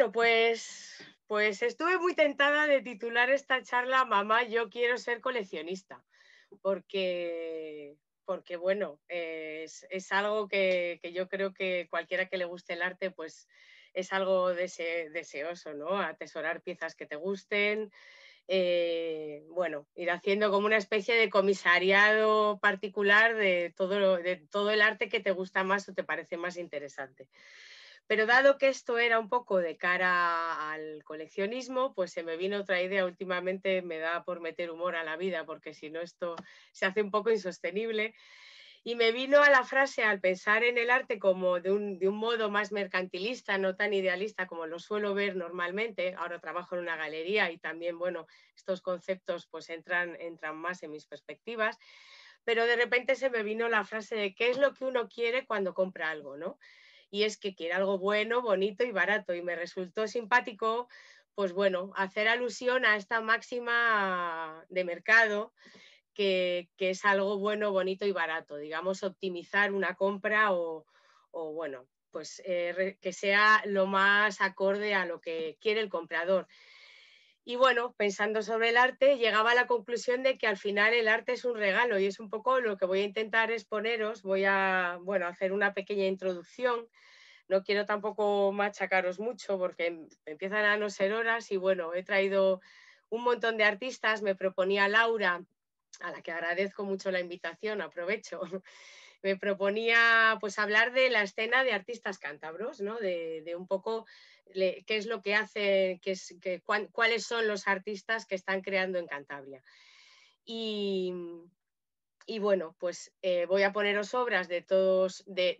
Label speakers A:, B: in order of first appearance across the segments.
A: Bueno, pues, pues estuve muy tentada de titular esta charla Mamá, yo quiero ser coleccionista, porque, porque bueno, es, algo que, yo creo que cualquiera que le guste el arte, pues es algo deseoso, ¿no? Atesorar piezas que te gusten, eh, bueno, ir haciendo como una especie de comisariado particular de todo el arte que te gusta más o te parece más interesante. Pero dado que esto era un poco de cara al coleccionismo, pues se me vino otra idea. Últimamente me da por meter humor a la vida, porque si no esto se hace un poco insostenible. Y me vino a la frase al pensar en el arte como de un, modo más mercantilista, no tan idealista como lo suelo ver normalmente. Ahora trabajo en una galería y también, bueno, estos conceptos pues entran, entran más en mis perspectivas. Pero de repente se me vino la frase de qué es lo que uno quiere cuando compra algo, ¿no? y es que quiere algo bueno, bonito y barato. Y me resultó simpático, pues bueno, hacer alusión a esta máxima de mercado. Que, es algo bueno, bonito y barato, digamos, optimizar una compra o, bueno, pues eh, que sea lo más acorde a lo que quiere el comprador. Y bueno, pensando sobre el arte, llegaba a la conclusión de que al final el arte es un regalo y es un poco lo que voy a intentar exponeros. Voy a bueno, hacer una pequeña introducción. No quiero tampoco machacaros mucho porque em, empiezan a no ser horas y bueno, he traído un montón de artistas. Me proponía Laura, a la que agradezco mucho la invitación, aprovecho me proponía pues hablar de la escena de artistas cántabros, ¿no? de, un poco qué es lo que hace, es, cuáles son los artistas que están creando en Cantabria. Y, y bueno, pues eh, voy a poneros obras de todos, de,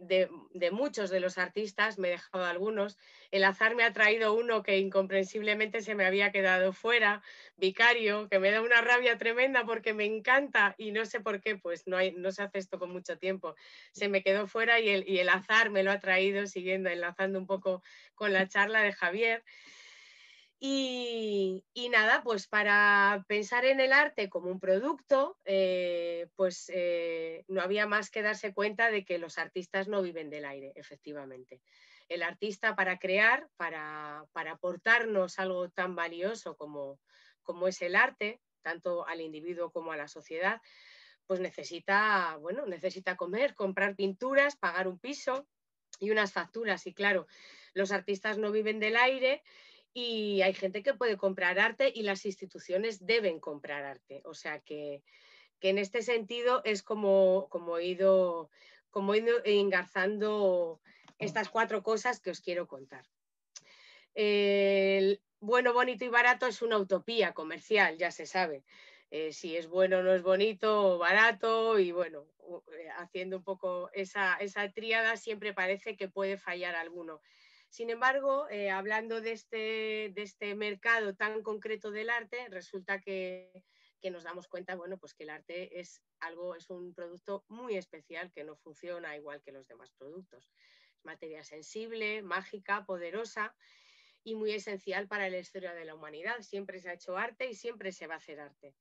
A: de, muchos de los artistas, me he dejado algunos. El azar me ha traído uno que incomprensiblemente se me había quedado fuera, Vicario, que me da una rabia tremenda porque me encanta y no sé por qué, pues no, no se hace esto con mucho tiempo. Se me quedó fuera y el, y el azar me lo ha traído, siguiendo, enlazando un poco con la charla de Javier. Y, nada, pues para pensar en el arte como un producto, eh, pues eh, no había más que darse cuenta de que los artistas no viven del aire, efectivamente. El artista para crear, para, para aportarnos algo tan valioso como, como es el arte, tanto al individuo como a la sociedad, pues necesita, bueno, necesita comer, comprar pinturas, pagar un piso y unas facturas. Y claro, los artistas no viven del aire y hay gente que puede comprar arte y las instituciones deben comprar arte. O sea que, en este sentido es como, como, he ido, como engarzando estas cuatro cosas que os quiero contar. bueno, bonito y barato es una utopía comercial, ya se sabe. Eh, si es bueno o no es bonito o barato y bueno, eh, haciendo un poco esa, esa tríada siempre parece que puede fallar alguno sin embargo, eh, hablando este, de este, mercado tan concreto del arte, resulta que, nos damos cuenta, bueno, pues que el arte es algo, es un producto muy especial que no funciona igual que los demás productos. Es materia sensible, mágica, poderosa y muy esencial para la historia de la humanidad. Siempre se ha hecho arte y siempre se va a hacer arte.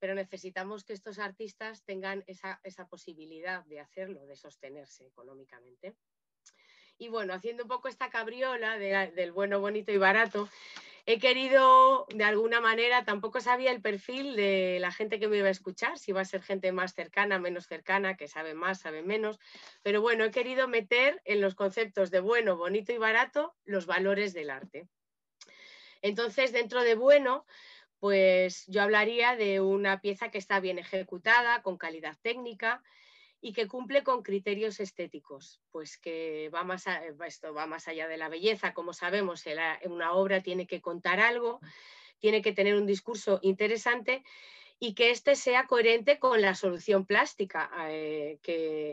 A: Pero necesitamos que estos artistas tengan esa posibilidad de hacerlo, de sostenerse económicamente. Y bueno, haciendo un poco esta cabriola del bueno, bonito y barato, he querido, de alguna manera, tampoco sabía el perfil de la gente que me iba a escuchar, si iba a ser gente más cercana, menos cercana, que sabe más, sabe menos, pero bueno, he querido meter en los conceptos de bueno, bonito y barato los valores del arte. Entonces, dentro de bueno, pues yo hablaría de una pieza que está bien ejecutada, con calidad técnica, y que cumple con criterios estéticos, pues que va más eh, esto va más allá de la belleza, como sabemos, una obra tiene que contar algo, tiene que tener un discurso interesante y que éste sea coherente con la solución plástica eh,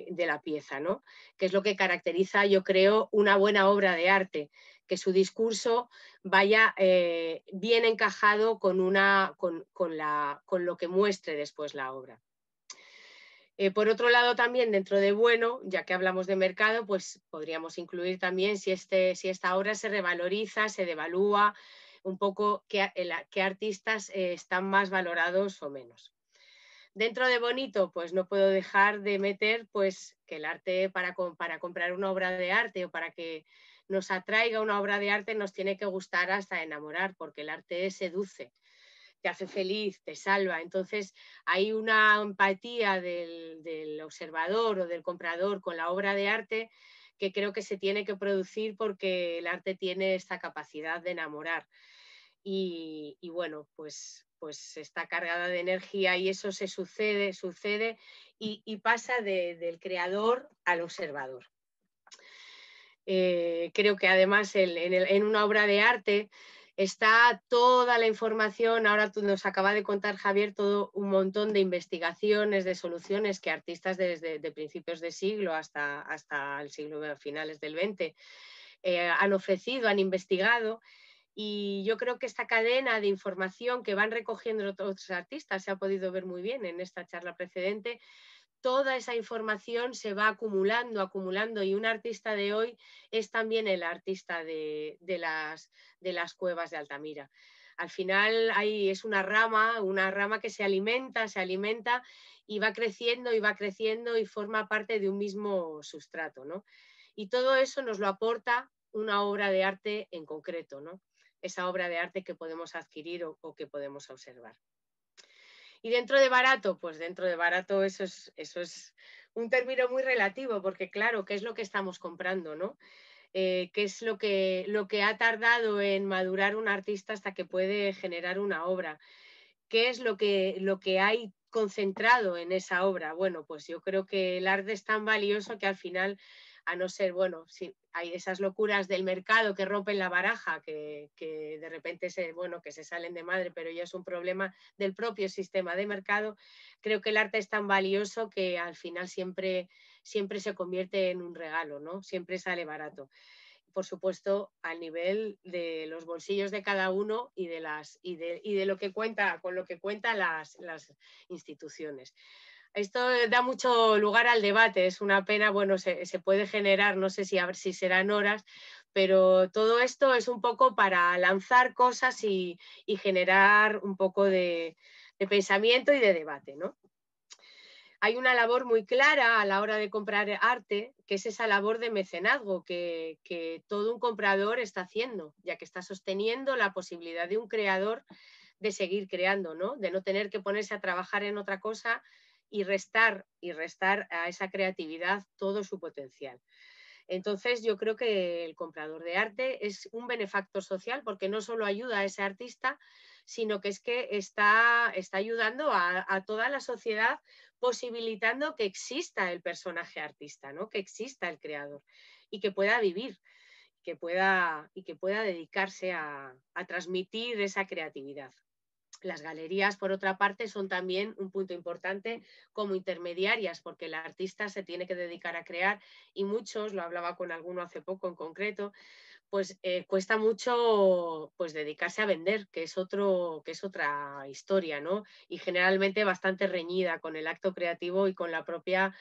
A: de la pieza, ¿no? que es lo que caracteriza, yo creo, una buena obra de arte, que su discurso vaya eh, bien encajado con, una, con, con, la, con lo que muestre después la obra. Eh, por otro lado, también dentro de bueno, ya que hablamos de mercado, pues podríamos incluir también si, este, esta obra se revaloriza, se devalúa, un poco qué, artistas eh, están más valorados o menos. Dentro de bonito, pues no puedo dejar de meter pues que el arte para, para comprar una obra de arte o para que nos atraiga una obra de arte nos tiene que gustar hasta enamorar, porque el arte seduce te hace feliz, te salva. Entonces hay una empatía del, observador o del comprador con la obra de arte que creo que se tiene que producir porque el arte tiene esta capacidad de enamorar. Y, bueno, pues, pues, está cargada de energía y eso se sucede, sucede y, pasa del creador al observador. Eh, creo que además en una obra de arte está toda la información. Ahora nos acaba de contar, Javier, todo un montón de investigaciones, de soluciones que artistas desde principios de siglo hasta, el siglo finales del XX eh, han ofrecido, han investigado. Y yo creo que esta cadena de información que van recogiendo otros artistas se ha podido ver muy bien en esta charla precedente, toda esa información se va acumulando, acumulando, y un artista de hoy es también el artista de, las, cuevas de Altamira. Al final ahí es una rama, una rama que se alimenta, se alimenta y va creciendo y va creciendo y forma parte de un mismo sustrato. Y todo eso nos lo aporta una obra de arte en concreto, ¿no? esa obra de arte que podemos adquirir o que podemos observar. Y dentro de barato, pues dentro de barato eso es, eso es un término muy relativo, porque claro, ¿qué es lo que estamos comprando, no? Eh, qué es lo que, lo que ha tardado en madurar un artista hasta que puede generar una obra, qué es lo que, lo que hay concentrado en esa obra. Bueno, pues yo creo que el arte es tan valioso que al final a no ser, bueno, si hay esas locuras del mercado que rompen la baraja, que, de repente se, bueno, que se salen de madre, pero ya es un problema del propio sistema de mercado, creo que el arte es tan valioso que al final siempre, siempre se convierte en un regalo, ¿no? Siempre sale barato por supuesto, al nivel de los bolsillos de cada uno y de, las, y de, lo que cuenta, con lo que cuentan las, las instituciones esto da mucho lugar al debate, es una pena, bueno, se, puede generar, no sé si, si serán horas, pero todo esto es un poco para lanzar cosas y, generar un poco de, pensamiento y de debate, ¿no? Hay una labor muy clara a la hora de comprar arte, que es esa labor de mecenazgo que, que todo un comprador está haciendo, ya que está sosteniendo la posibilidad de un creador de seguir creando, ¿no? De no tener que ponerse a trabajar en otra cosa y restar, y restar a esa creatividad todo su potencial. Entonces yo creo que el comprador de arte es un benefactor social porque no solo ayuda a ese artista, sino que es que está, ayudando a, toda la sociedad posibilitando que exista el personaje artista, ¿no? que exista el creador y que pueda vivir que pueda, y que pueda dedicarse a transmitir esa creatividad las galerías, por otra parte, son también un punto importante como intermediarias, porque el artista se tiene que dedicar a crear y muchos, lo hablaba con alguno hace poco en concreto, pues eh, cuesta mucho pues dedicarse a vender, que es otro, que es otra historia, ¿no? Y generalmente bastante reñida con el acto creativo y con la propia,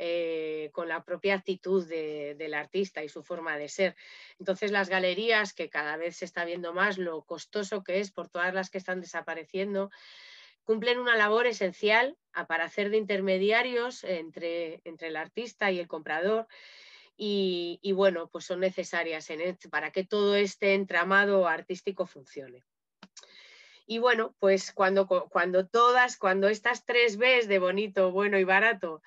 A: eh, con la propia actitud del artista y su forma de ser. Entonces las galerías, que cada vez se está viendo más lo costoso que es por todas las que están desapareciendo, cumplen una labor esencial ah, para hacer de intermediarios entre, entre el artista y el comprador y, bueno, pues son necesarias para que todo este entramado artístico funcione. Y bueno, pues cuando, cuando todas, cuando estas tres Bs de bonito, bueno y barato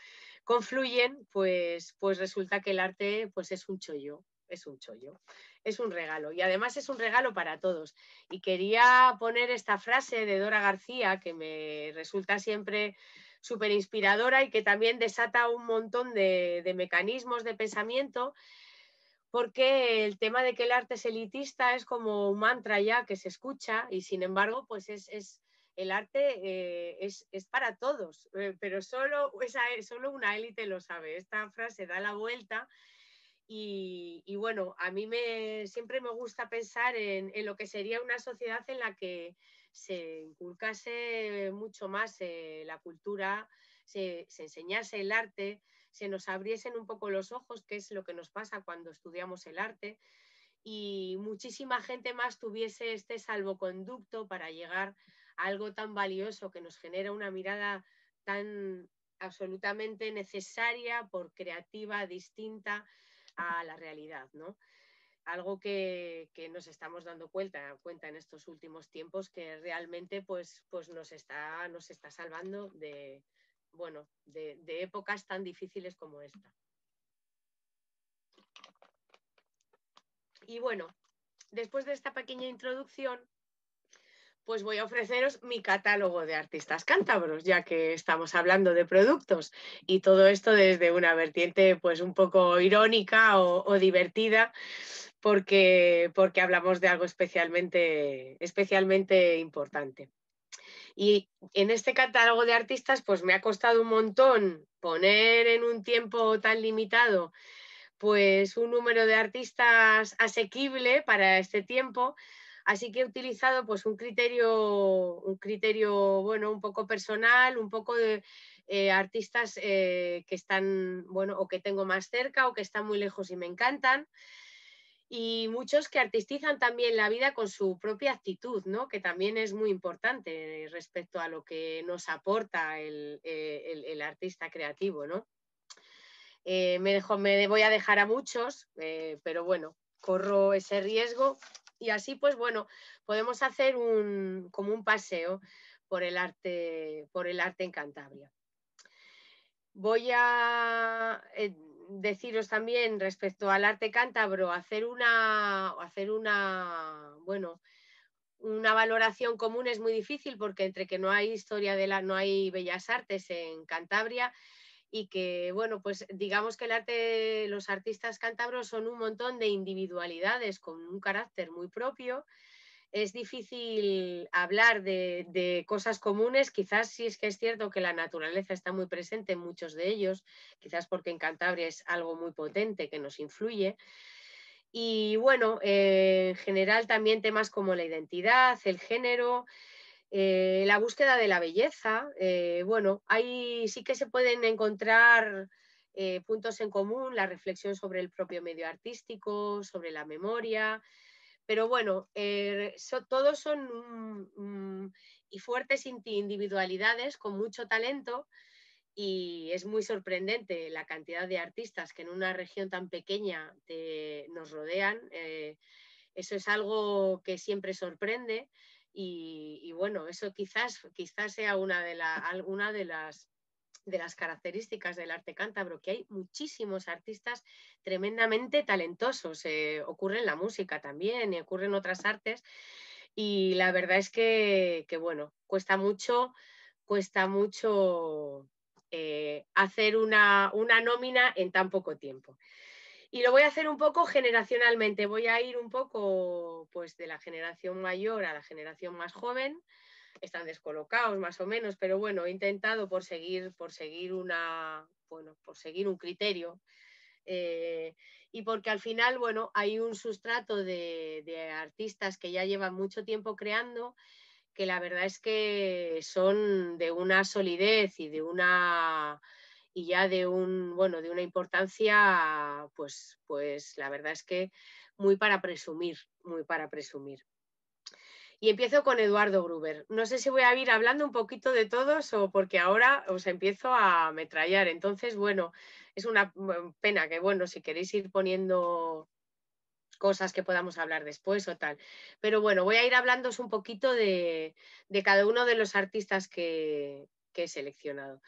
A: confluyen, pues, pues resulta que el arte pues es un chollo, es un chollo, es un regalo. Y además es un regalo para todos. Y quería poner esta frase de Dora García, que me resulta siempre súper inspiradora y que también desata un montón de, mecanismos de pensamiento porque el tema de que el arte es elitista es como un mantra ya que se escucha y sin embargo pues es, el arte eh, es, para todos, eh, pero solo, esa, eh, solo una élite lo sabe. Esta frase da la vuelta y, bueno, a mí me, siempre me gusta pensar en, lo que sería una sociedad en la que se inculcase mucho más eh, la cultura, se, se, enseñase el arte, se nos abriesen un poco los ojos, que es lo que nos pasa cuando estudiamos el arte, y muchísima gente más tuviese este salvoconducto para llegar a algo tan valioso que nos genera una mirada tan absolutamente necesaria por creativa, distinta a la realidad, ¿no? algo que, nos estamos dando cuenta, en estos últimos tiempos que realmente pues, pues nos, está, nos está salvando de, bueno, de, épocas tan difíciles como esta. Y bueno, después de esta pequeña introducción, pues voy a ofreceros mi catálogo de artistas cántabros, ya que estamos hablando de productos y todo esto desde una vertiente pues un poco irónica o divertida, porque, hablamos de algo especialmente, especialmente importante. Y en este catálogo de artistas, pues me ha costado un montón poner en un tiempo tan limitado, pues un número de artistas asequible para este tiempo. Así que he utilizado pues un criterio, un criterio bueno, un poco personal, un poco de eh, artistas eh, que están, bueno, o que tengo más cerca o que están muy lejos y me encantan y muchos que artistizan también la vida con su propia actitud, que también es muy importante respecto a lo que nos aporta el, eh, artista creativo. Eh, me, me, voy a dejar a muchos, eh, pero bueno, corro ese riesgo y así pues bueno, podemos hacer un, como un paseo por el arte, por el arte en Cantabria. Voy a deciros también respecto al arte cántabro, hacer una, hacer una, bueno, una valoración común es muy difícil porque entre que no hay historia de la, no hay bellas artes en Cantabria y que, bueno, pues digamos que el arte, los artistas cántabros son un montón de individualidades con un carácter muy propio es difícil hablar de, cosas comunes, quizás si es que es cierto que la naturaleza está muy presente en muchos de ellos, quizás porque en Cantabria es algo muy potente que nos influye. Y bueno, eh, en general también temas como la identidad, el género, eh, la búsqueda de la belleza. Eh, bueno, ahí sí que se pueden encontrar puntos en común, la reflexión sobre el propio medio artístico, sobre la memoria, pero bueno, eh, todos son y fuertes individualidades con mucho talento y es muy sorprendente la cantidad de artistas que en una región tan pequeña nos rodean. Eh, eso es algo que siempre sorprende y, bueno, eso quizás, quizás sea una de, alguna de las de las características del arte cántabro, que hay muchísimos artistas tremendamente talentosos. Eh, ocurre en la música también y ocurre en otras artes. Y la verdad es que, bueno, cuesta mucho, cuesta mucho eh, hacer una, una nómina en tan poco tiempo. Y lo voy a hacer un poco generacionalmente, voy a ir un poco pues de la generación mayor a la generación más joven, están descolocados más o menos, pero bueno, he intentado por seguir, por seguir una, bueno, por seguir un criterio. Eh, y porque al final, bueno, hay un sustrato de, de artistas que ya llevan mucho tiempo creando, que la verdad es que son de una solidez y de una y ya de un bueno de una importancia pues pues la verdad es que muy para presumir muy para presumir y empiezo con Eduardo Gruber. No sé si voy a ir hablando un poquito de todos o porque ahora os empiezo a metrallar Entonces, bueno, es una pena que, bueno, si queréis ir poniendo cosas que podamos hablar después o tal. Pero bueno, voy a ir hablándoos un poquito de, de cada uno de los artistas que, que he seleccionado.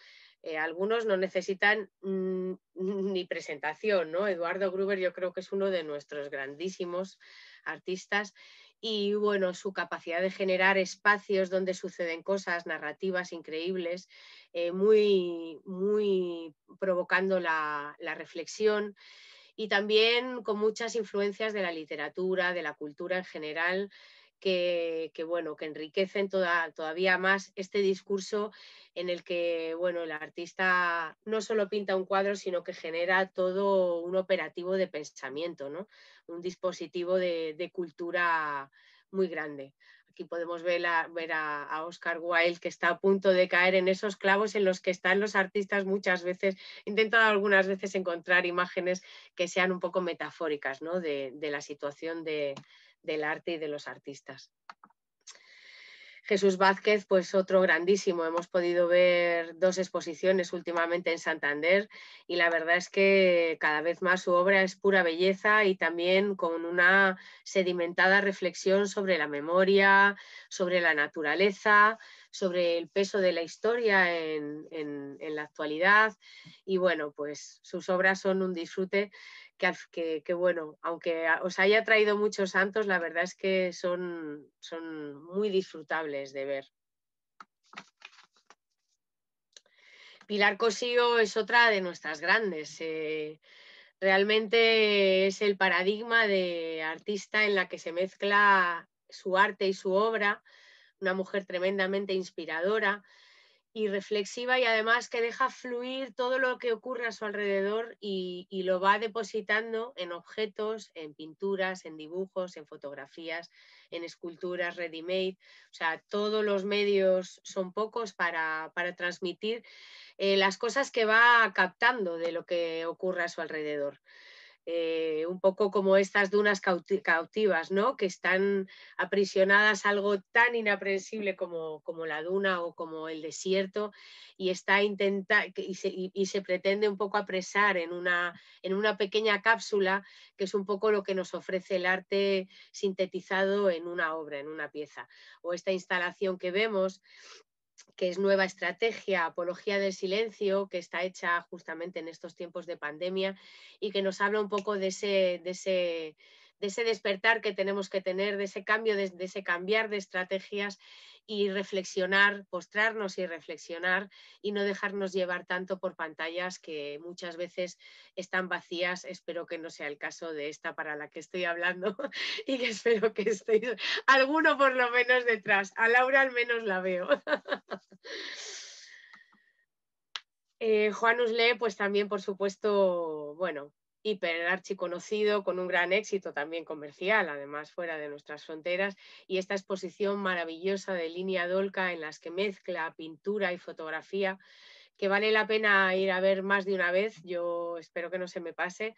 A: Eh, algunos no necesitan mm, ni presentación, ¿no? Eduardo Gruber yo creo que es uno de nuestros grandísimos artistas y bueno, su capacidad de generar espacios donde suceden cosas, narrativas increíbles, eh, muy, muy provocando la, reflexión y también con muchas influencias de la literatura, de la cultura en general, que, bueno, que enriquecen toda, todavía más este discurso en el que bueno, el artista no solo pinta un cuadro, sino que genera todo un operativo de pensamiento, ¿no? un dispositivo de, cultura muy grande aquí podemos ver, a, ver a, Oscar Wilde que está a punto de caer en esos clavos en los que están los artistas muchas veces, intentando algunas veces encontrar imágenes que sean un poco metafóricas ¿no? de, la situación de, del arte y de los artistas. Jesús Vázquez, pues otro grandísimo. Hemos podido ver dos exposiciones últimamente en Santander y la verdad es que cada vez más su obra es pura belleza y también con una sedimentada reflexión sobre la memoria, sobre la naturaleza, sobre el peso de la historia en, en la actualidad. Y bueno, pues sus obras son un disfrute que, bueno, aunque os haya traído muchos santos, la verdad es que son, son muy disfrutables de ver. Pilar Cosío es otra de nuestras grandes. Eh, realmente es el paradigma de artista en la que se mezcla su arte y su obra, una mujer tremendamente inspiradora y reflexiva y además que deja fluir todo lo que ocurre a su alrededor y, lo va depositando en objetos, en pinturas, en dibujos, en fotografías, en esculturas ready-made. O sea, todos los medios son pocos para, para transmitir eh, las cosas que va captando de lo que ocurre a su alrededor. Eh, un poco como estas dunas cautivas, ¿no? que están aprisionadas a algo tan inaprensible como, la duna o como el desierto y, está intenta y, se, y se pretende un poco apresar en una, en una pequeña cápsula, que es un poco lo que nos ofrece el arte sintetizado en una obra, en una pieza. O esta instalación que vemos, que es nueva estrategia, apología del silencio, que está hecha justamente en estos tiempos de pandemia y que nos habla un poco de ese, de ese de ese despertar que tenemos que tener, de ese cambio, de, ese cambiar de estrategias y reflexionar, postrarnos y reflexionar y no dejarnos llevar tanto por pantallas que muchas veces están vacías. Espero que no sea el caso de esta para la que estoy hablando y que espero que estéis alguno por lo menos detrás. A Laura al menos la veo. Eh, Juan Usle, pues también, por supuesto, bueno, hiper archiconocido, con un gran éxito también comercial, además fuera de nuestras fronteras, y esta exposición maravillosa de línea dolca en las que mezcla pintura y fotografía, que vale la pena ir a ver más de una vez, yo espero que no se me pase,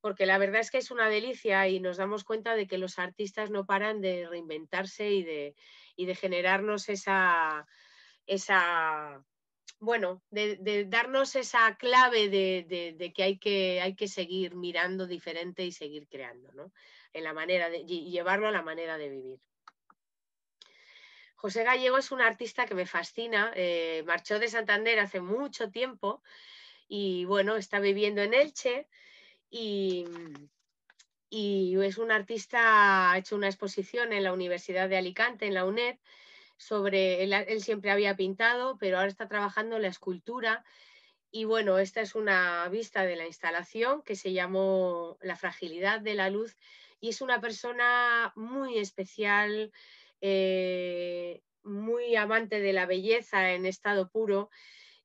A: porque la verdad es que es una delicia y nos damos cuenta de que los artistas no paran de reinventarse y de, y de generarnos esa, esa bueno, de, darnos esa clave de, que, hay que seguir mirando diferente y seguir creando, ¿no? En la manera de, y llevarlo a la manera de vivir. José Gallego es un artista que me fascina, eh, marchó de Santander hace mucho tiempo y bueno, está viviendo en Elche y, y es un artista, ha hecho una exposición en la Universidad de Alicante, en la UNED, sobre, él, siempre había pintado, pero ahora está trabajando en la escultura. Y bueno, esta es una vista de la instalación que se llamó La fragilidad de la luz y es una persona muy especial, eh, muy amante de la belleza en estado puro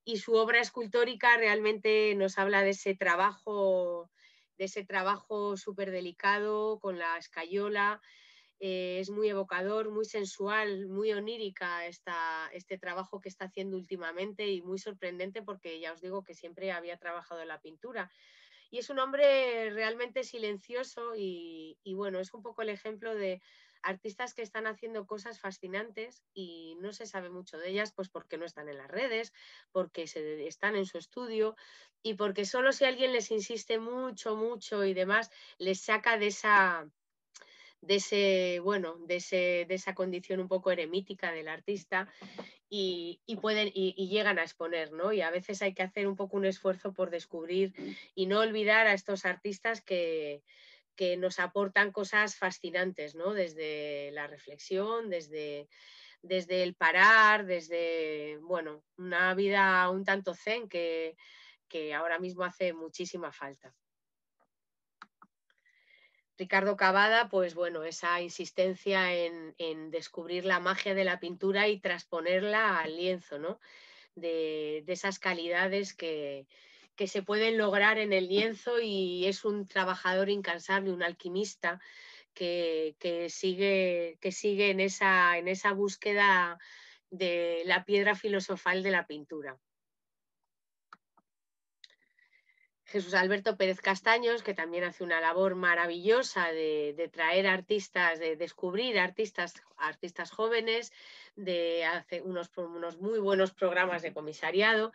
A: y su obra escultórica realmente nos habla de ese trabajo, de ese trabajo súper delicado con la escayola, eh, es muy evocador, muy sensual, muy onírica esta, este trabajo que está haciendo últimamente y muy sorprendente porque ya os digo que siempre había trabajado en la pintura. Y es un hombre realmente silencioso y, bueno, es un poco el ejemplo de artistas que están haciendo cosas fascinantes y no se sabe mucho de ellas, pues porque no están en las redes, porque se, están en su estudio y porque solo si alguien les insiste mucho, mucho y demás, les saca de esa, de, ese, bueno, de, ese, de esa condición un poco eremítica del artista y, pueden, y, llegan a exponer, ¿no? Y a veces hay que hacer un poco un esfuerzo por descubrir y no olvidar a estos artistas que, que nos aportan cosas fascinantes, ¿no? Desde la reflexión, desde desde el parar, desde, bueno, una vida un tanto zen que ahora mismo hace muchísima falta. Ricardo Cavada, pues bueno, esa insistencia en, descubrir la magia de la pintura y transponerla al lienzo, ¿no? De, esas calidades que, se pueden lograr en el lienzo y es un trabajador incansable, un alquimista que, que, sigue, que sigue en, esa, en esa búsqueda de la piedra filosofal de la pintura. Jesús Alberto Pérez Castaños, que también hace una labor maravillosa de, traer artistas, de descubrir artistas, artistas jóvenes, de hace unos, unos, muy buenos programas de comisariado.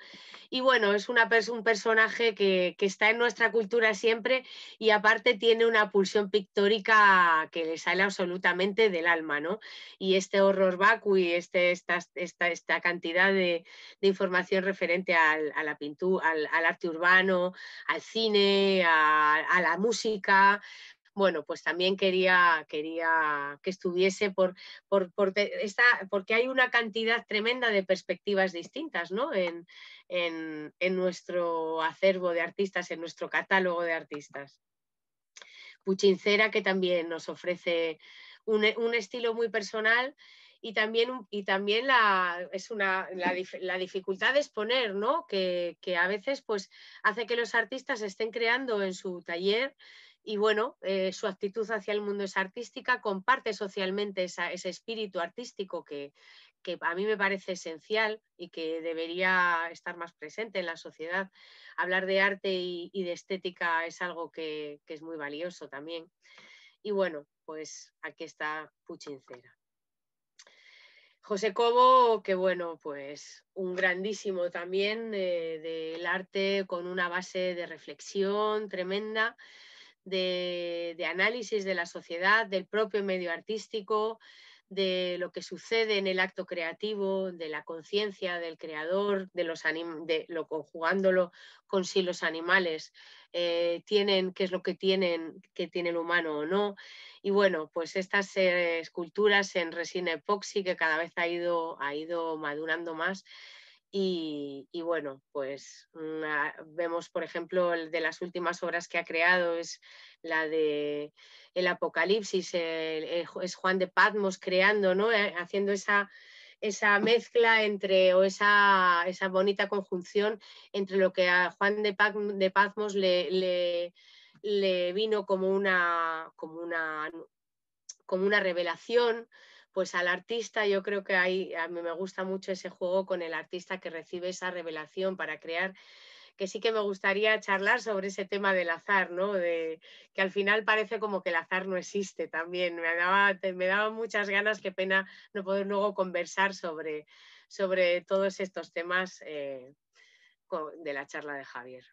A: Y bueno, es una, un personaje que, está en nuestra cultura siempre y aparte tiene una pulsión pictórica que le sale absolutamente del alma, ¿no? Y este horror vacui, este, esta, esta, esta cantidad de, de información referente al, a la pintura, al, arte urbano, al cine, a la música, bueno, pues también quería, quería que estuviese porque hay una cantidad tremenda de perspectivas distintas en, nuestro acervo de artistas, en nuestro catálogo de artistas. Puchincera, que también nos ofrece un, estilo muy personal y también, y también la, es la, dificultad de exponer, que, a veces pues, hace que los artistas estén creando en su taller y bueno, eh, su actitud hacia el mundo es artística, comparte socialmente ese espíritu artístico que, a mí me parece esencial y que debería estar más presente en la sociedad. Hablar de arte y, de estética es algo que, es muy valioso también. Y bueno, pues aquí está Puchincera. José Cobo, que bueno, pues un grandísimo también eh, del arte con una base de reflexión tremenda de, análisis de la sociedad, del propio medio artístico, de lo que sucede en el acto creativo, de la conciencia del creador, de los de lo conjugándolo con si los animales eh, tienen, qué es lo que tienen, que tiene el humano o no. Y bueno, pues estas eh, esculturas en resina epoxi que cada vez ha ido madurando más, y, bueno, pues vemos, por ejemplo, de las últimas obras que ha creado es la de El Apocalipsis, es Juan de Patmos creando, ¿no? Eh, haciendo esa, mezcla entre, o esa, bonita conjunción entre lo que a Juan de, Patmos le, le, vino como como una revelación, pues al artista, yo creo que hay, a mí me gusta mucho ese juego con el artista que recibe esa revelación para crear que sí que me gustaría charlar sobre ese tema del azar, ¿no? De, que al final parece como que el azar no existe también. Me daba, muchas ganas, qué pena no poder luego conversar sobre, sobre todos estos temas eh, de la charla de Javier.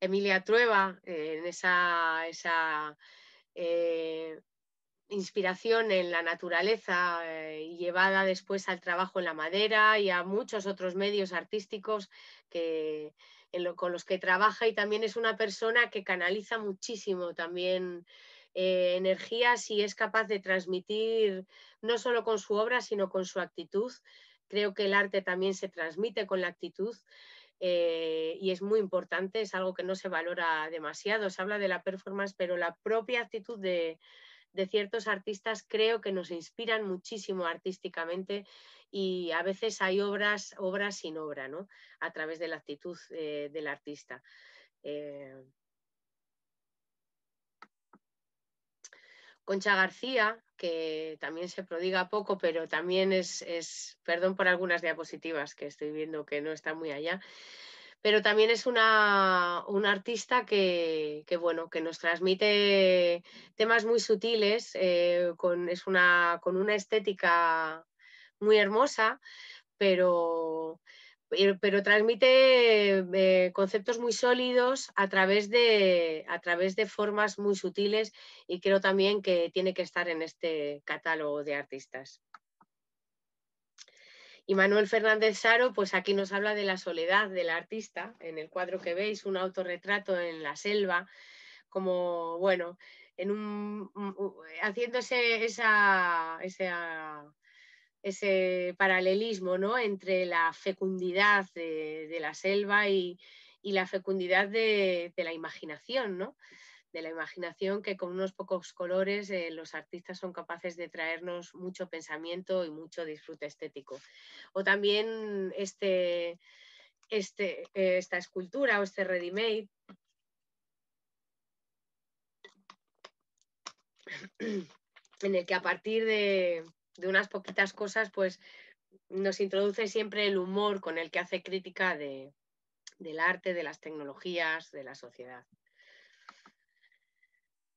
A: Emilia Trueba, eh, en esa, esa eh, inspiración en la naturaleza, eh, llevada después al trabajo en la madera y a muchos otros medios artísticos que, con los que trabaja y también es una persona que canaliza muchísimo también eh, energías y es capaz de transmitir no solo con su obra, sino con su actitud. Creo que el arte también se transmite con la actitud. Eh, y es muy importante, es algo que no se valora demasiado. Se habla de la performance, pero la propia actitud de, de ciertos artistas creo que nos inspiran muchísimo artísticamente y a veces hay obras, obras sin obra, ¿no? A través de la actitud eh, del artista. Eh, Concha García, que también se prodiga poco, pero también es, es, perdón por algunas diapositivas que estoy viendo que no está muy allá, pero también es una, artista que, nos transmite temas muy sutiles, eh, con, es una, con una estética muy hermosa, pero, eh, transmite eh, conceptos muy sólidos a través, a través de formas muy sutiles y creo también que tiene que estar en este catálogo de artistas. Y Manuel Fernández Saro, pues aquí nos habla de la soledad del artista, en el cuadro que veis, un autorretrato en la selva, como, bueno, en haciéndose ese paralelismo ¿no? entre la fecundidad de, la selva y, la fecundidad de, de la imaginación. ¿no? la imaginación que con unos pocos colores eh, los artistas son capaces de traernos mucho pensamiento y mucho disfrute estético. O también este, este, eh, esta escultura o este ready-made. en el que a partir de, de unas poquitas cosas, pues nos introduce siempre el humor con el que hace crítica de, del arte, de las tecnologías, de la sociedad.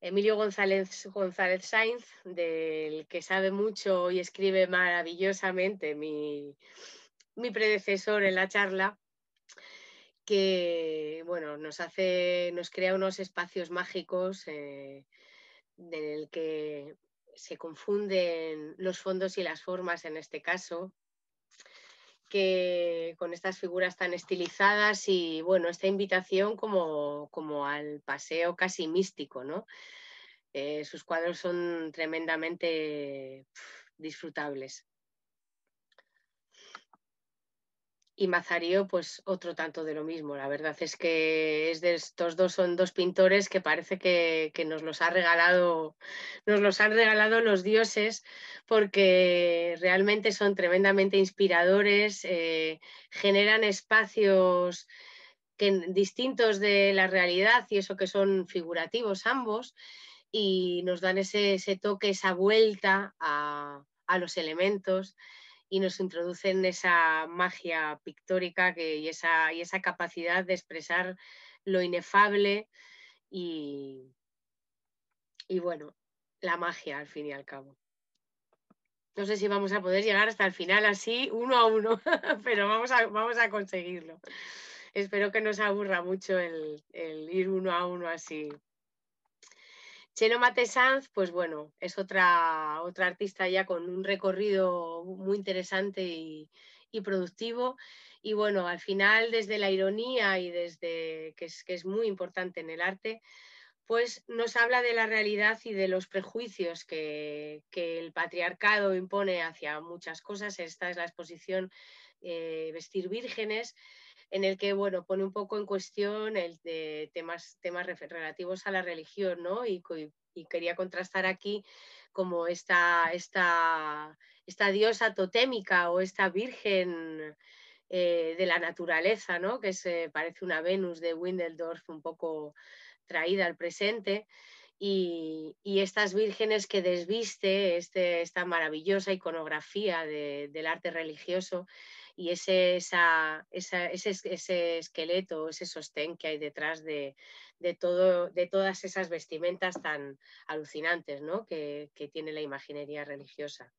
A: Emilio González, González Sainz, del que sabe mucho y escribe maravillosamente mi, predecesor en la charla, que nos hace, nos crea unos espacios mágicos eh, en el que se confunden los fondos y las formas en este caso, que con estas figuras tan estilizadas y bueno, esta invitación como, como al paseo casi místico, ¿no? Eh, sus cuadros son tremendamente disfrutables. y Mazarío, pues otro tanto de lo mismo. La verdad es que es de estos dos son dos pintores que parece que, nos los ha regalado, nos han regalado los dioses, porque realmente son tremendamente inspiradores, eh, generan espacios distintos de la realidad y eso que son figurativos ambos, y nos dan ese, toque, esa vuelta a, a los elementos y nos introducen esa magia pictórica que, y, esa, capacidad de expresar lo inefable y, bueno, la magia al fin y al cabo. No sé si vamos a poder llegar hasta el final así, uno a uno, pero vamos a, vamos a conseguirlo. Espero que no se aburra mucho el ir uno a uno así. Cheno Mate pues bueno, es otra, otra artista ya con un recorrido muy interesante y, productivo. Y bueno, al final, desde la ironía y desde que es, muy importante en el arte, pues nos habla de la realidad y de los prejuicios que, el patriarcado impone hacia muchas cosas. Esta es la exposición eh, Vestir Vírgenes, en el que bueno, pone un poco en cuestión el de temas, temas relativos a la religión, ¿no? Y, quería contrastar aquí como esta, diosa totémica o esta virgen eh, de la naturaleza, ¿no? que se parece una Venus de Windeldorf un poco traída al presente. Y, estas vírgenes que desviste este, esta maravillosa iconografía del arte religioso y ese, ese, esqueleto, ese sostén que hay detrás de, todo, de todas esas vestimentas tan alucinantes ¿no? que, tiene la imaginería religiosa.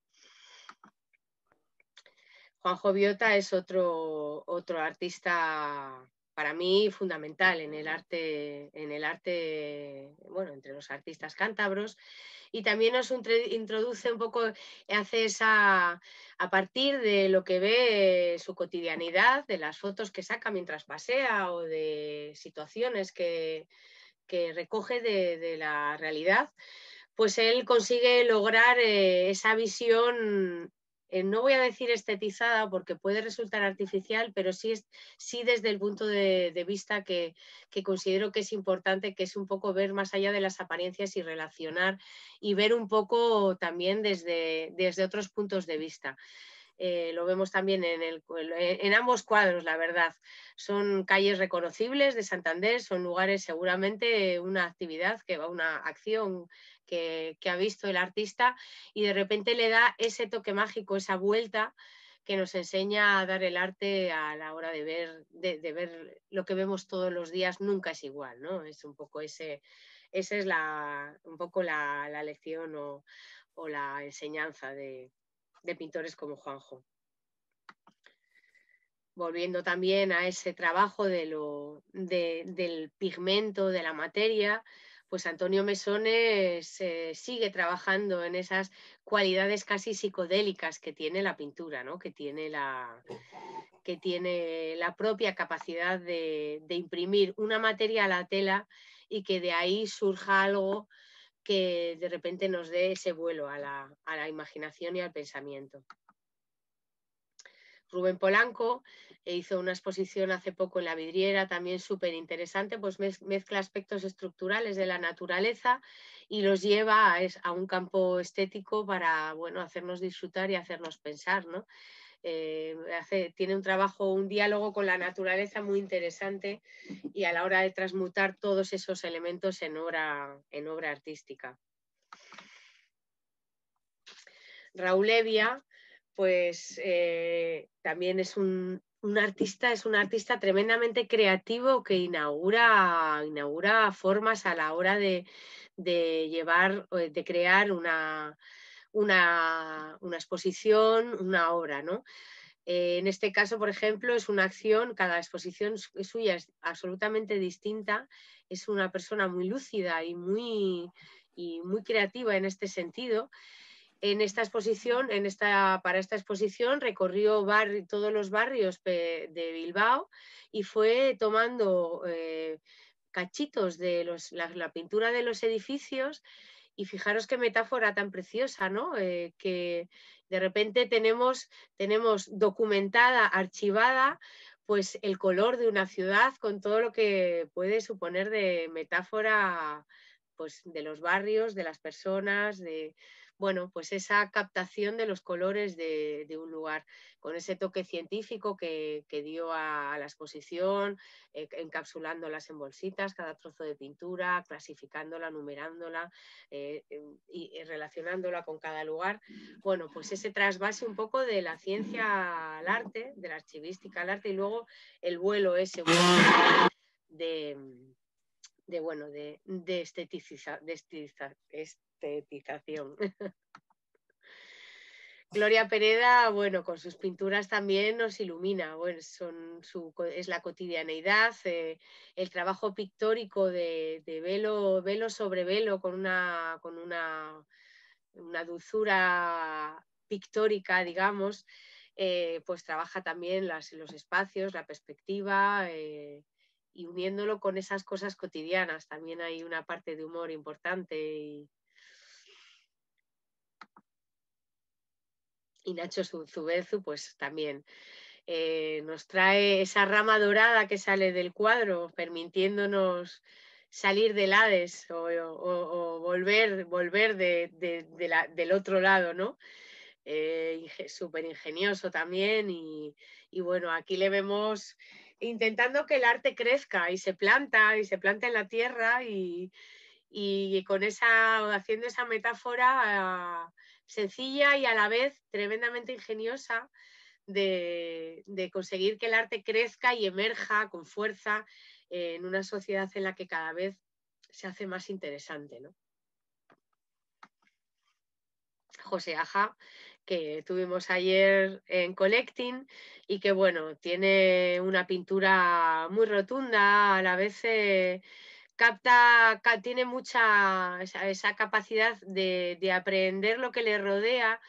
A: Juan Joviota es otro, otro artista para mí fundamental en el arte, en el arte, bueno, entre los artistas cántabros. Y también nos introduce un poco, hace esa, a partir de lo que ve su cotidianidad, de las fotos que saca mientras pasea o de situaciones que, recoge de, la realidad, pues él consigue lograr eh, esa visión eh, no voy a decir estetizada porque puede resultar artificial, pero sí, es, sí desde el punto de, vista que, considero que es importante, que es un poco ver más allá de las apariencias y relacionar y ver un poco también desde otros puntos de vista. Eh, lo vemos también en, ambos cuadros, la verdad. Son calles reconocibles de Santander, son lugares seguramente una actividad, que va una acción que, ha visto el artista y de repente le da ese toque mágico, esa vuelta que nos enseña a dar el arte a la hora de ver, de, ver lo que vemos todos los días, nunca es igual, ¿no? Es un poco ese, esa es la, un poco la, lección o, la enseñanza de, de pintores como Juanjo. Volviendo también a ese trabajo de lo, del pigmento, de la materia, pues Antonio Mesones eh, sigue trabajando en esas cualidades casi psicodélicas que tiene la pintura, ¿no? que, tiene la, que tiene la propia capacidad de, de imprimir una materia a la tela y que de ahí surja algo que de repente nos dé ese vuelo a la, imaginación y al pensamiento. Rubén Polanco eh, hizo una exposición hace poco en la vidriera, también súper interesante, pues mezcla aspectos estructurales de la naturaleza y los lleva a, un campo estético para bueno, hacernos disfrutar y hacernos pensar. ¿no? Eh, tiene un trabajo, un diálogo con la naturaleza muy interesante y a la hora de transmutar todos esos elementos en obra, en obra artística. Raúl Evia, pues eh, también es un, artista, es un artista tremendamente creativo que inaugura, formas a la hora de, de llevar, eh, de crear una, una, exposición, una obra, ¿no? Eh, en este caso, por ejemplo, es una acción, cada exposición suya es absolutamente distinta, es una persona muy lúcida y muy, y muy creativa en este sentido. En esta exposición, para esta exposición, recorrió todos los barrios de Bilbao y fue tomando eh, cachitos de los, la pintura de los edificios y fijaros qué metáfora tan preciosa, ¿no? Eh, que de repente tenemos, tenemos documentada, archivada, pues el color de una ciudad con todo lo que puede suponer de metáfora pues de los barrios, de las personas, de, bueno, pues esa captación de los colores de, un lugar, con ese toque científico que, dio a, la exposición, encapsulando eh, encapsulándolas en bolsitas, cada trozo de pintura, clasificándola, numerándola eh, em, y, relacionándola con cada lugar. Bueno, pues ese trasvase un poco de la ciencia al arte, de la archivística al arte y luego el vuelo ese de, bueno, de, de estetizar, Gloria Pereda, bueno, con sus pinturas también nos ilumina, bueno, son es la cotidianeidad, eh, el trabajo pictórico de, velo, velo sobre velo con una, con una, una dulzura pictórica, digamos, eh, pues trabaja también las, los espacios, la perspectiva eh, y uniéndolo con esas cosas cotidianas. También hay una parte de humor importante y, y Nacho Zunzubezu, pues también eh, nos trae esa rama dorada que sale del cuadro, permitiéndonos salir del Hades o, volver, volver del otro lado, ¿no? Eh, Súper ingenioso también y, bueno, aquí le vemos intentando que el arte crezca y se planta y se planta en la tierra y, con esa, haciendo esa metáfora sencilla y a la vez tremendamente ingeniosa de, conseguir que el arte crezca y emerja con fuerza eh, en una sociedad en la que cada vez se hace más interesante. ¿no? José Aja, que tuvimos ayer en Collecting y que bueno, tiene una pintura muy rotunda, a la vez eh, capta, tiene mucha esa, capacidad de, de, lo que le rodea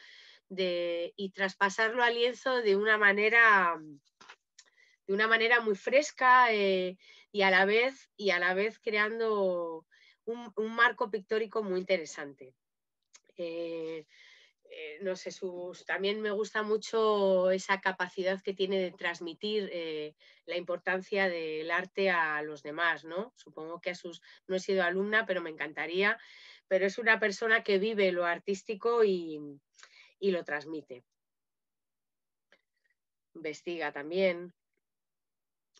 A: de, y traspasarlo al lienzo de una manera, de una manera muy fresca eh, y, a la vez, y a la vez creando un, marco pictórico muy interesante. Eh, eh, no sé, también me gusta mucho esa capacidad que tiene de transmitir eh, la importancia del arte a los demás, ¿no? Supongo que a sus, no he sido alumna, pero me encantaría, pero es una persona que vive lo artístico y, lo transmite. Investiga también.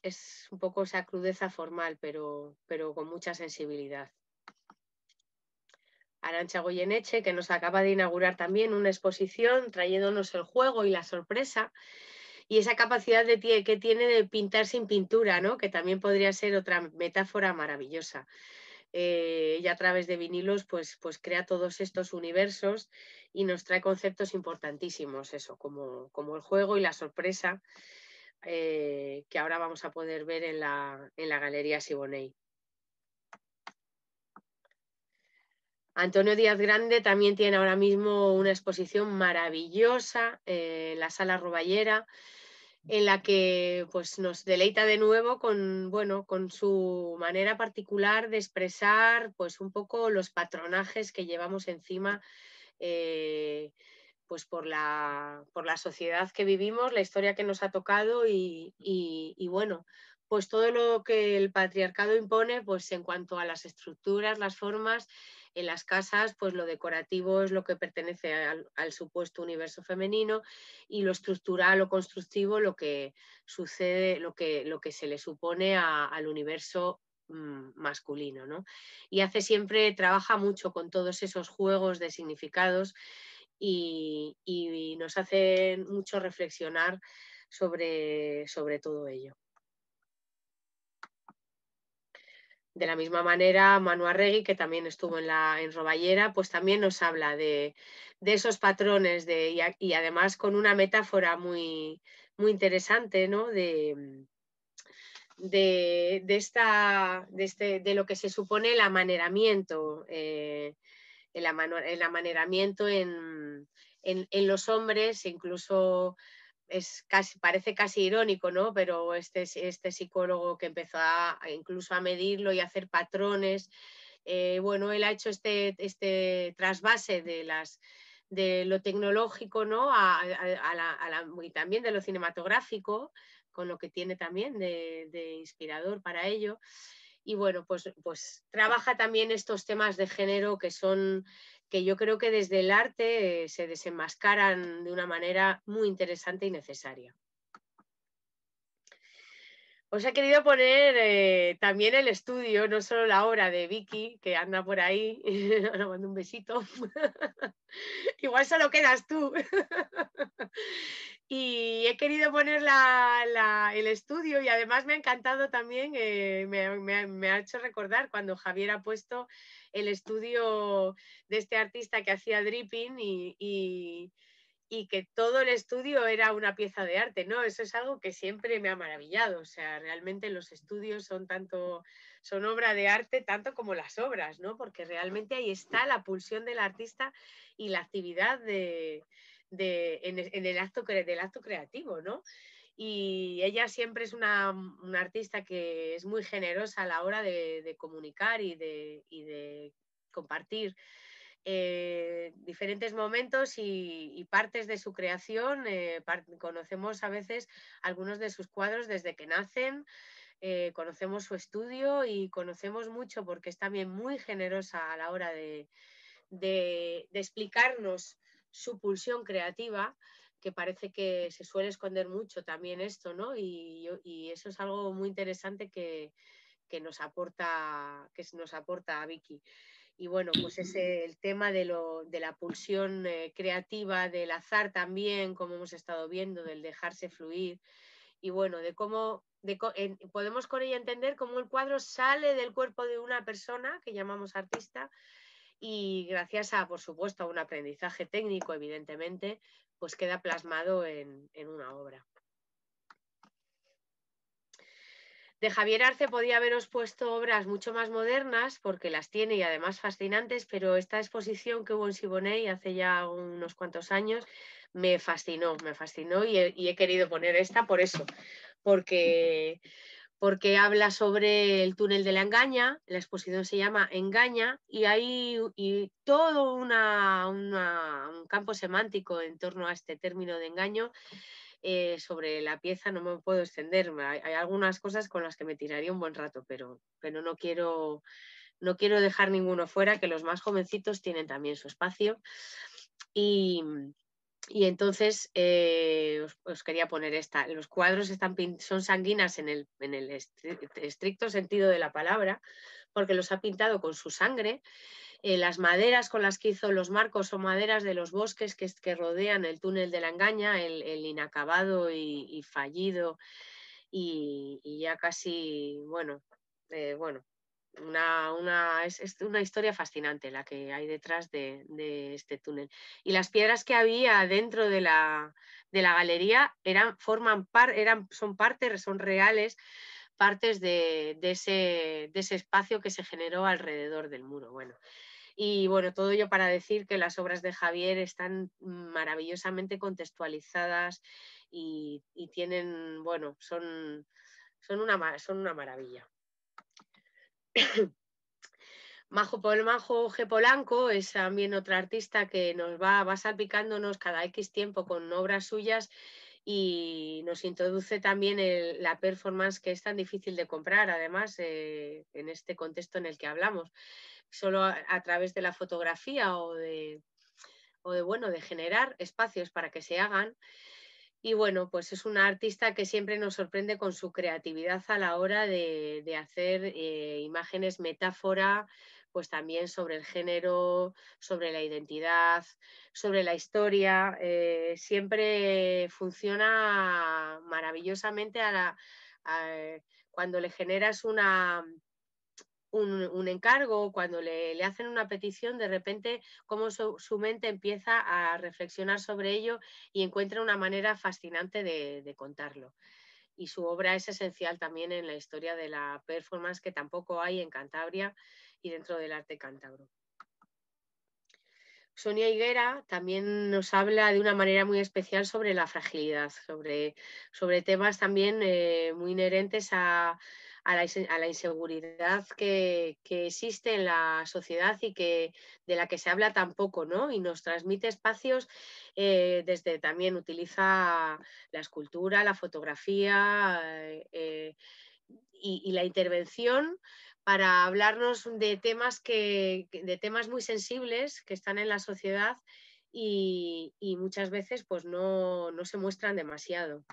A: Es un poco esa crudeza formal, pero con mucha sensibilidad. Arancha Goyeneche, que nos acaba de inaugurar también una exposición trayéndonos el juego y la sorpresa y esa capacidad de que tiene de pintar sin pintura, ¿no? que también podría ser otra metáfora maravillosa. Ella eh, y a través de vinilos pues, pues crea todos estos universos y nos trae conceptos importantísimos, eso, como, como el juego y la sorpresa eh, que ahora vamos a poder ver en la, en la Galería Siboney. Antonio Díaz Grande también tiene ahora mismo una exposición maravillosa eh, en la Sala Roballera, en la que pues, nos deleita de nuevo con, bueno, con su manera particular de expresar pues, un poco los patronajes que llevamos encima eh, pues, por, la, sociedad que vivimos, la historia que nos ha tocado y, y bueno, pues todo lo que el patriarcado impone pues, en cuanto a las estructuras, las formas en las casas, pues lo decorativo es lo que pertenece al, supuesto universo femenino y lo estructural o constructivo lo que sucede, lo que, lo que se le supone al universo mm, masculino. ¿no? Y hace siempre, trabaja mucho con todos esos juegos de significados y, nos hace mucho reflexionar sobre, sobre todo ello. De la misma manera, Manu Arregui, que también estuvo en, la, en Roballera, pues también nos habla de, esos patrones de, y, además con una metáfora muy, muy interesante, De, de, esta, este, de, lo que se supone el amaneramiento, eh, el, el, amaneramiento en, en, en, los hombres, incluso es casi, parece casi irónico, ¿no? Pero este, este psicólogo que empezó a, incluso a medirlo y a hacer patrones, eh, bueno, él ha hecho este, este trasvase de las de lo tecnológico, ¿no? A, la, y también de lo cinematográfico, con lo que tiene también de, inspirador para ello y bueno, pues, pues trabaja también estos temas de género que son que yo creo que desde el arte eh, se desenmascaran de una manera muy interesante y necesaria. Os he querido poner eh, también el estudio, no solo la obra de Vicky, que anda por ahí, Ahora mando un besito. Igual solo quedas tú. y he querido poner el estudio y además me ha encantado también, eh, me, ha hecho recordar cuando Javier ha puesto el estudio de este artista que hacía dripping y, y que todo el estudio era una pieza de arte, ¿no? Eso es algo que siempre me ha maravillado, o sea, realmente los estudios son tanto, son obra de arte tanto como las obras, ¿no? Porque realmente ahí está la pulsión del artista y la actividad de, e, en, el acto, del acto creativo, ¿no? Y ella siempre es una, una artista que es muy generosa a la hora de, comunicar y de, y de compartir eh, diferentes momentos y, partes de su creación. Eh, conocemos a veces algunos de sus cuadros desde que nacen, eh, conocemos su estudio y conocemos mucho porque es también muy generosa a la hora de, explicarnos su pulsión creativa que parece que se suele esconder mucho también esto, Y, eso es algo muy interesante que, que nos aporta, que nos aporta a Vicky. Y bueno, pues ese, el tema de, lo, de la pulsión eh, creativa, del azar también, como hemos estado viendo, del dejarse fluir. Y bueno, de cómo podemos con ella entender cómo el cuadro sale del cuerpo de una persona que llamamos artista y gracias a, por supuesto, a un aprendizaje técnico, evidentemente, pues queda plasmado en, en una obra. De Javier Arce podía haberos puesto obras mucho más modernas, porque las tiene y además fascinantes, pero esta exposición que hubo en Siboney hace ya unos cuantos años me fascinó, me fascinó y he, querido poner esta por eso, porque, porque habla sobre el túnel de la engaña, la exposición se llama Engaña y hay y todo un campo semántico en torno a este término de engaño eh, sobre la pieza no me puedo extender. Hay, algunas cosas con las que me tiraría un buen rato, pero, pero no, quiero, no quiero dejar ninguno fuera, que los más jovencitos tienen también su espacio. Y, entonces eh, os, quería poner esta. Los cuadros están, son sanguinas en el, en el estricto sentido de la palabra, porque los ha pintado con su sangre eh, las maderas con las que hizo los marcos son maderas de los bosques que, rodean el túnel de la engaña, el, inacabado y, fallido y, ya casi, bueno, eh, bueno, una, es, una historia fascinante la que hay detrás de, este túnel. Y las piedras que había dentro de la, de la galería eran, forman eran, son partes, son reales partes de, ese, de ese espacio que se generó alrededor del muro. Bueno, y bueno, todo ello para decir que las obras de Javier están maravillosamente contextualizadas y, tienen, bueno, son, son, una, son una maravilla. Majo Majo G. Polanco es también otra artista que nos va, va salpicándonos cada X tiempo con obras suyas y nos introduce también la performance que es tan difícil de comprar, además, eh, en este contexto en el que hablamos solo a, través de la fotografía o de, o de, bueno, de generar espacios para que se hagan. Y bueno, pues es una artista que siempre nos sorprende con su creatividad a la hora de, hacer eh, imágenes, metáfora, pues también sobre el género, sobre la identidad, sobre la historia. Eh, siempre funciona maravillosamente a la, cuando le generas una, un, encargo, cuando le, hacen una petición, de repente como su, mente empieza a reflexionar sobre ello y encuentra una manera fascinante de, contarlo y su obra es esencial también en la historia de la performance que tampoco hay en Cantabria y dentro del arte cántabro. Sonia Higuera también nos habla de una manera muy especial sobre la fragilidad, sobre, sobre temas también eh, muy inherentes a, a la, inseguridad que, existe en la sociedad y de la que se habla tampoco, ¿no? Y nos transmite espacios eh, desde también utiliza la escultura, la fotografía eh, eh, y, la intervención para hablarnos de temas de temas muy sensibles que están en la sociedad y, muchas veces pues no, se muestran demasiado.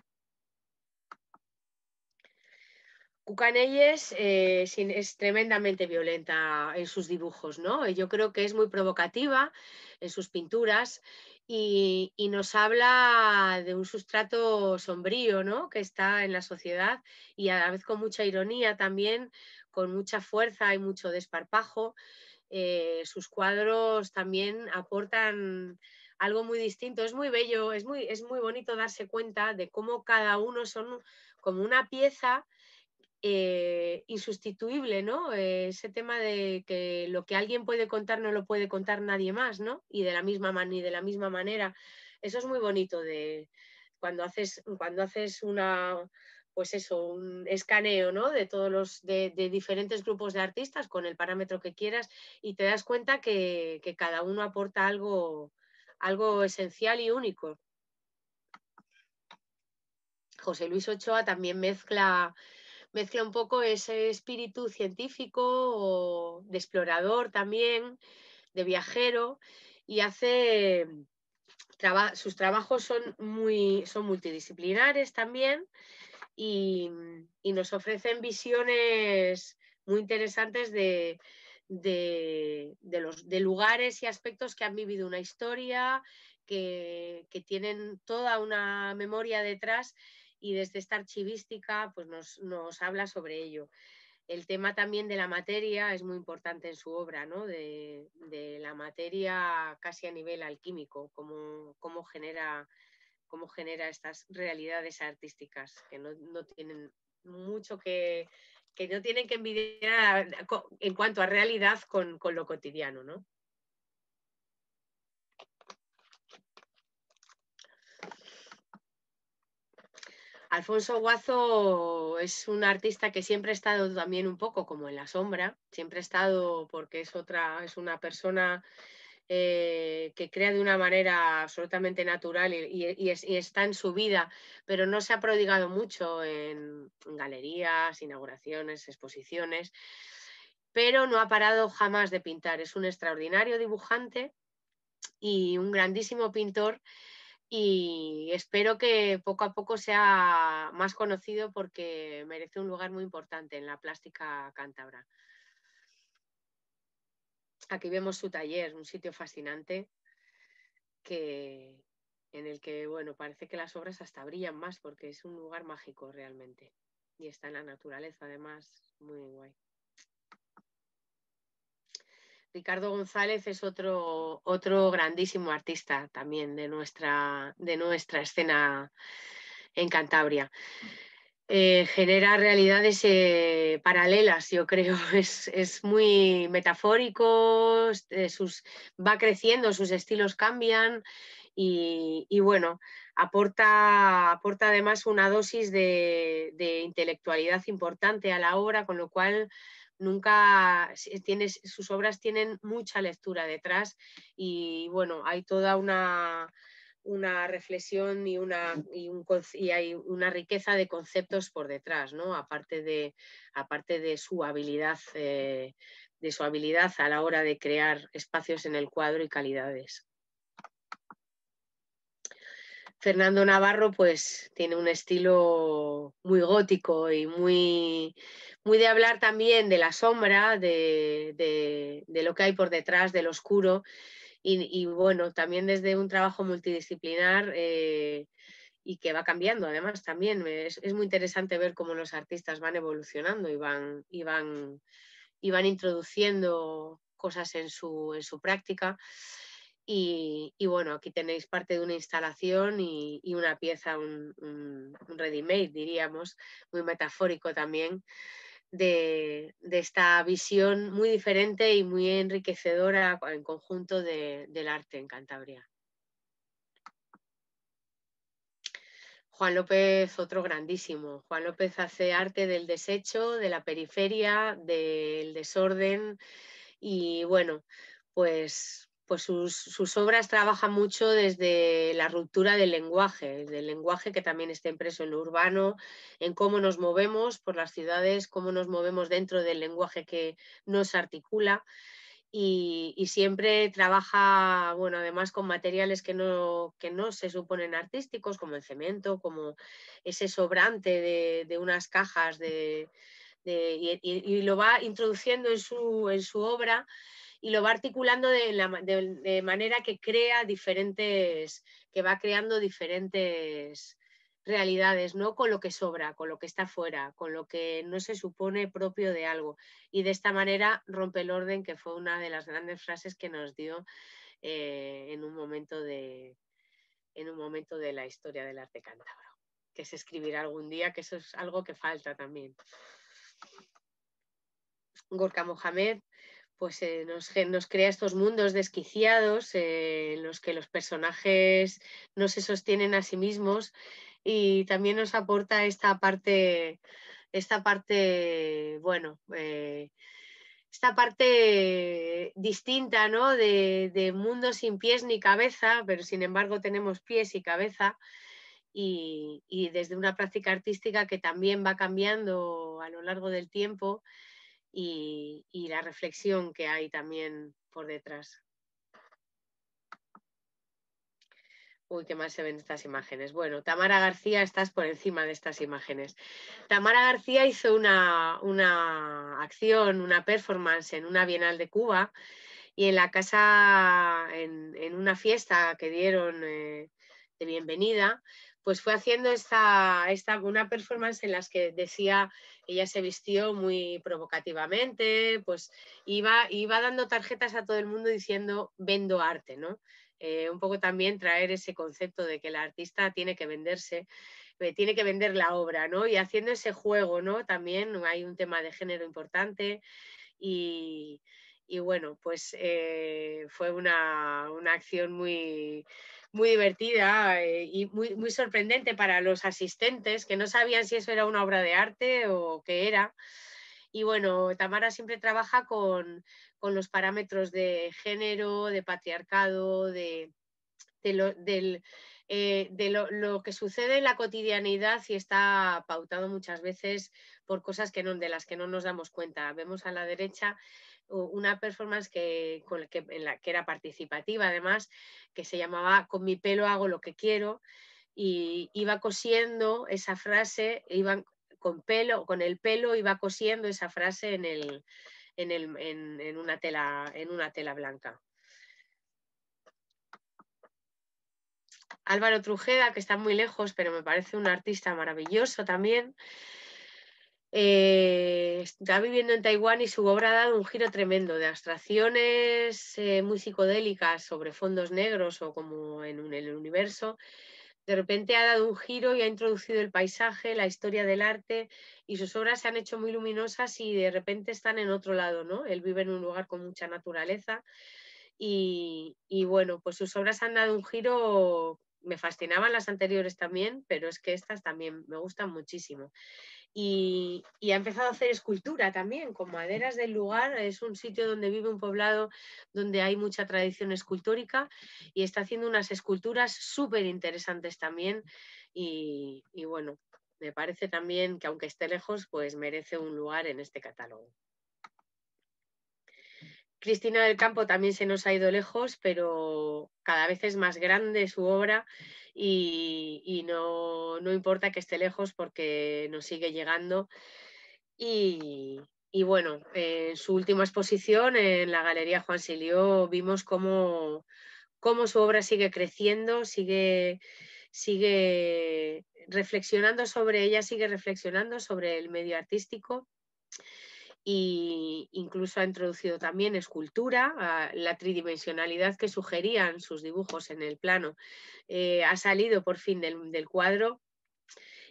A: Cucanelles eh, es tremendamente violenta en sus dibujos, ¿no? Yo creo que es muy provocativa en sus pinturas y, nos habla de un sustrato sombrío, ¿no? Que está en la sociedad y a la vez con mucha ironía también, con mucha fuerza y mucho desparpajo. Eh, sus cuadros también aportan algo muy distinto. Es muy bello, es muy, es muy bonito darse cuenta de cómo cada uno son como una pieza eh, insustituible, ¿no? Eh, ese tema de que lo que alguien puede contar no lo puede contar nadie más, ¿no? Y de la misma, de la misma manera. Eso es muy bonito de cuando haces, cuando haces una, pues eso, un escaneo ¿no? de todos los, de, diferentes grupos de artistas con el parámetro que quieras y te das cuenta que, que cada uno aporta algo, algo esencial y único. José Luis Ochoa también mezcla mezcla un poco ese espíritu científico de explorador también, de viajero, y hace mm, sus trabajos son muy multidisciplinares también mm, y, nos ofrecen visiones muy interesantes de, lugares y aspectos que han vivido una historia, que tienen toda una memoria detrás y desde esta archivística pues nos, habla sobre ello. El tema también de la materia es muy importante en su obra, de, la materia casi a nivel alquímico, cómo, cómo, genera, cómo genera estas realidades artísticas que no, tienen mucho que, no tienen que envidiar en cuanto a realidad con, con lo cotidiano, ¿no? Alfonso Guazo es un artista que siempre ha estado también un poco como en la sombra, siempre ha estado porque es otra, es una persona eh, que crea de una manera absolutamente natural y, está en su vida, pero no se ha prodigado mucho en, galerías, inauguraciones, exposiciones, pero no ha parado jamás de pintar. Es un extraordinario dibujante y un grandísimo pintor y espero que poco a poco sea más conocido porque merece un lugar muy importante en la plástica cántabra. Aquí vemos su taller, un sitio fascinante que, en el que bueno, parece que las obras hasta brillan más porque es un lugar mágico realmente y está en la naturaleza además, muy guay. Ricardo González es otro, otro grandísimo artista también de nuestra, de nuestra escena en Cantabria. Eh, genera realidades eh, paralelas, yo creo. Es, muy metafórico, eh, sus, va creciendo, sus estilos cambian y, bueno, aporta, aporta, además una dosis de, de intelectualidad importante a la obra, con lo cual nunca sus obras tienen mucha lectura detrás y bueno, hay toda una, reflexión y, una, y, hay una riqueza de conceptos por detrás, ¿no? Aparte aparte de su eh, de su habilidad a la hora de crear espacios en el cuadro y calidades. Fernando Navarro pues tiene un estilo muy gótico y muy, muy de hablar también de la sombra, de, lo que hay por detrás, del oscuro. Y, bueno, también desde un trabajo multidisciplinar eh, y que va cambiando. Además, también es, muy interesante ver cómo los artistas van evolucionando y van, y van, introduciendo cosas en su, en su práctica. Y, bueno, aquí tenéis parte de una instalación y, una pieza, un, un, ready-made, diríamos, muy metafórico también, de, esta visión muy diferente y muy enriquecedora en conjunto del arte en Cantabria. Juan López, otro grandísimo. Juan López hace arte del desecho, de la periferia, del desorden y bueno, pues pues sus, obras trabajan mucho desde la ruptura del lenguaje, del lenguaje que también está impreso en lo urbano, en cómo nos movemos por las ciudades, cómo nos movemos dentro del lenguaje que nos articula. Y, siempre trabaja, bueno, además con materiales que no, que no se suponen artísticos, como el cemento, como ese sobrante de, unas cajas, y, lo va introduciendo en su, en su obra y lo va articulando de, manera que crea diferentes, que va creando diferentes realidades, ¿no? Con lo que sobra, con lo que está fuera, con lo que no se supone propio de algo. Y de esta manera rompe el orden, que fue una de las grandes frases que nos dio eh, en, un momento de, en un momento de la historia del arte cántabro, que se escribirá algún día, que eso es algo que falta también. Gorka Mohamed pues eh, nos, crea estos mundos desquiciados eh, en los que los personajes no se sostienen a sí mismos y también nos aporta esta parte, esta parte, bueno, eh, esta parte distinta, ¿no? De, de mundo sin pies ni cabeza, pero sin embargo tenemos pies y cabeza. y, desde una práctica artística que también va cambiando a lo largo del tiempo y, la reflexión que hay también por detrás. Uy, qué mal se ven estas imágenes. Bueno, Tamara García, estás por encima de estas imágenes. Tamara García hizo una, acción, una performance en una Bienal de Cuba y en la casa, en, una fiesta que dieron eh, de bienvenida, pues fue haciendo esta, esta, una performance en las que decía, ella se vistió muy provocativamente, pues iba, iba dando tarjetas a todo el mundo diciendo vendo arte, ¿no? Eh, un poco también traer ese concepto de que la artista tiene que venderse, eh, tiene que vender la obra, ¿no? Y haciendo ese juego, ¿no? También hay un tema de género importante y, y bueno, pues eh, fue una, acción muy, muy divertida eh, y muy, sorprendente para los asistentes que no sabían si eso era una obra de arte o qué era. Y bueno, Tamara siempre trabaja con, los parámetros de género, de patriarcado, de, de eh, lo, que sucede en la cotidianidad y está pautado muchas veces por cosas que no, de las que no nos damos cuenta. Vemos a la derecha una performance que, era participativa además, que se llamaba Con mi pelo hago lo que quiero, y iba cosiendo esa frase, iban con pelo, con el pelo iba cosiendo esa frase en, una, tela, en una tela blanca. Álvaro Trujeda, que está muy lejos, pero me parece un artista maravilloso también, eh, está viviendo en Taiwán y su obra ha dado un giro tremendo de abstracciones eh, muy psicodélicas sobre fondos negros o como en, el universo. De repente ha dado un giro y ha introducido el paisaje, la historia del arte y sus obras se han hecho muy luminosas y de repente están en otro lado, ¿no? Él vive en un lugar con mucha naturaleza y, y bueno, pues sus obras han dado un giro me fascinaban las anteriores también, pero es que estas también me gustan muchísimo y, ha empezado a hacer escultura también con maderas del lugar. Es un sitio donde vive un poblado donde hay mucha tradición escultórica y está haciendo unas esculturas súper interesantes también. y bueno, me parece también que aunque esté lejos, pues merece un lugar en este catálogo. Cristina del Campo también se nos ha ido lejos, pero cada vez es más grande su obra y, no, importa que esté lejos porque nos sigue llegando. Y, bueno, en su última exposición en la Galería Juan Silio vimos cómo, cómo su obra sigue creciendo, sigue, sigue reflexionando sobre ella, sigue reflexionando sobre el medio artístico incluso ha introducido también escultura, ah, la tridimensionalidad que sugerían sus dibujos en el plano eh, ha salido por fin del, cuadro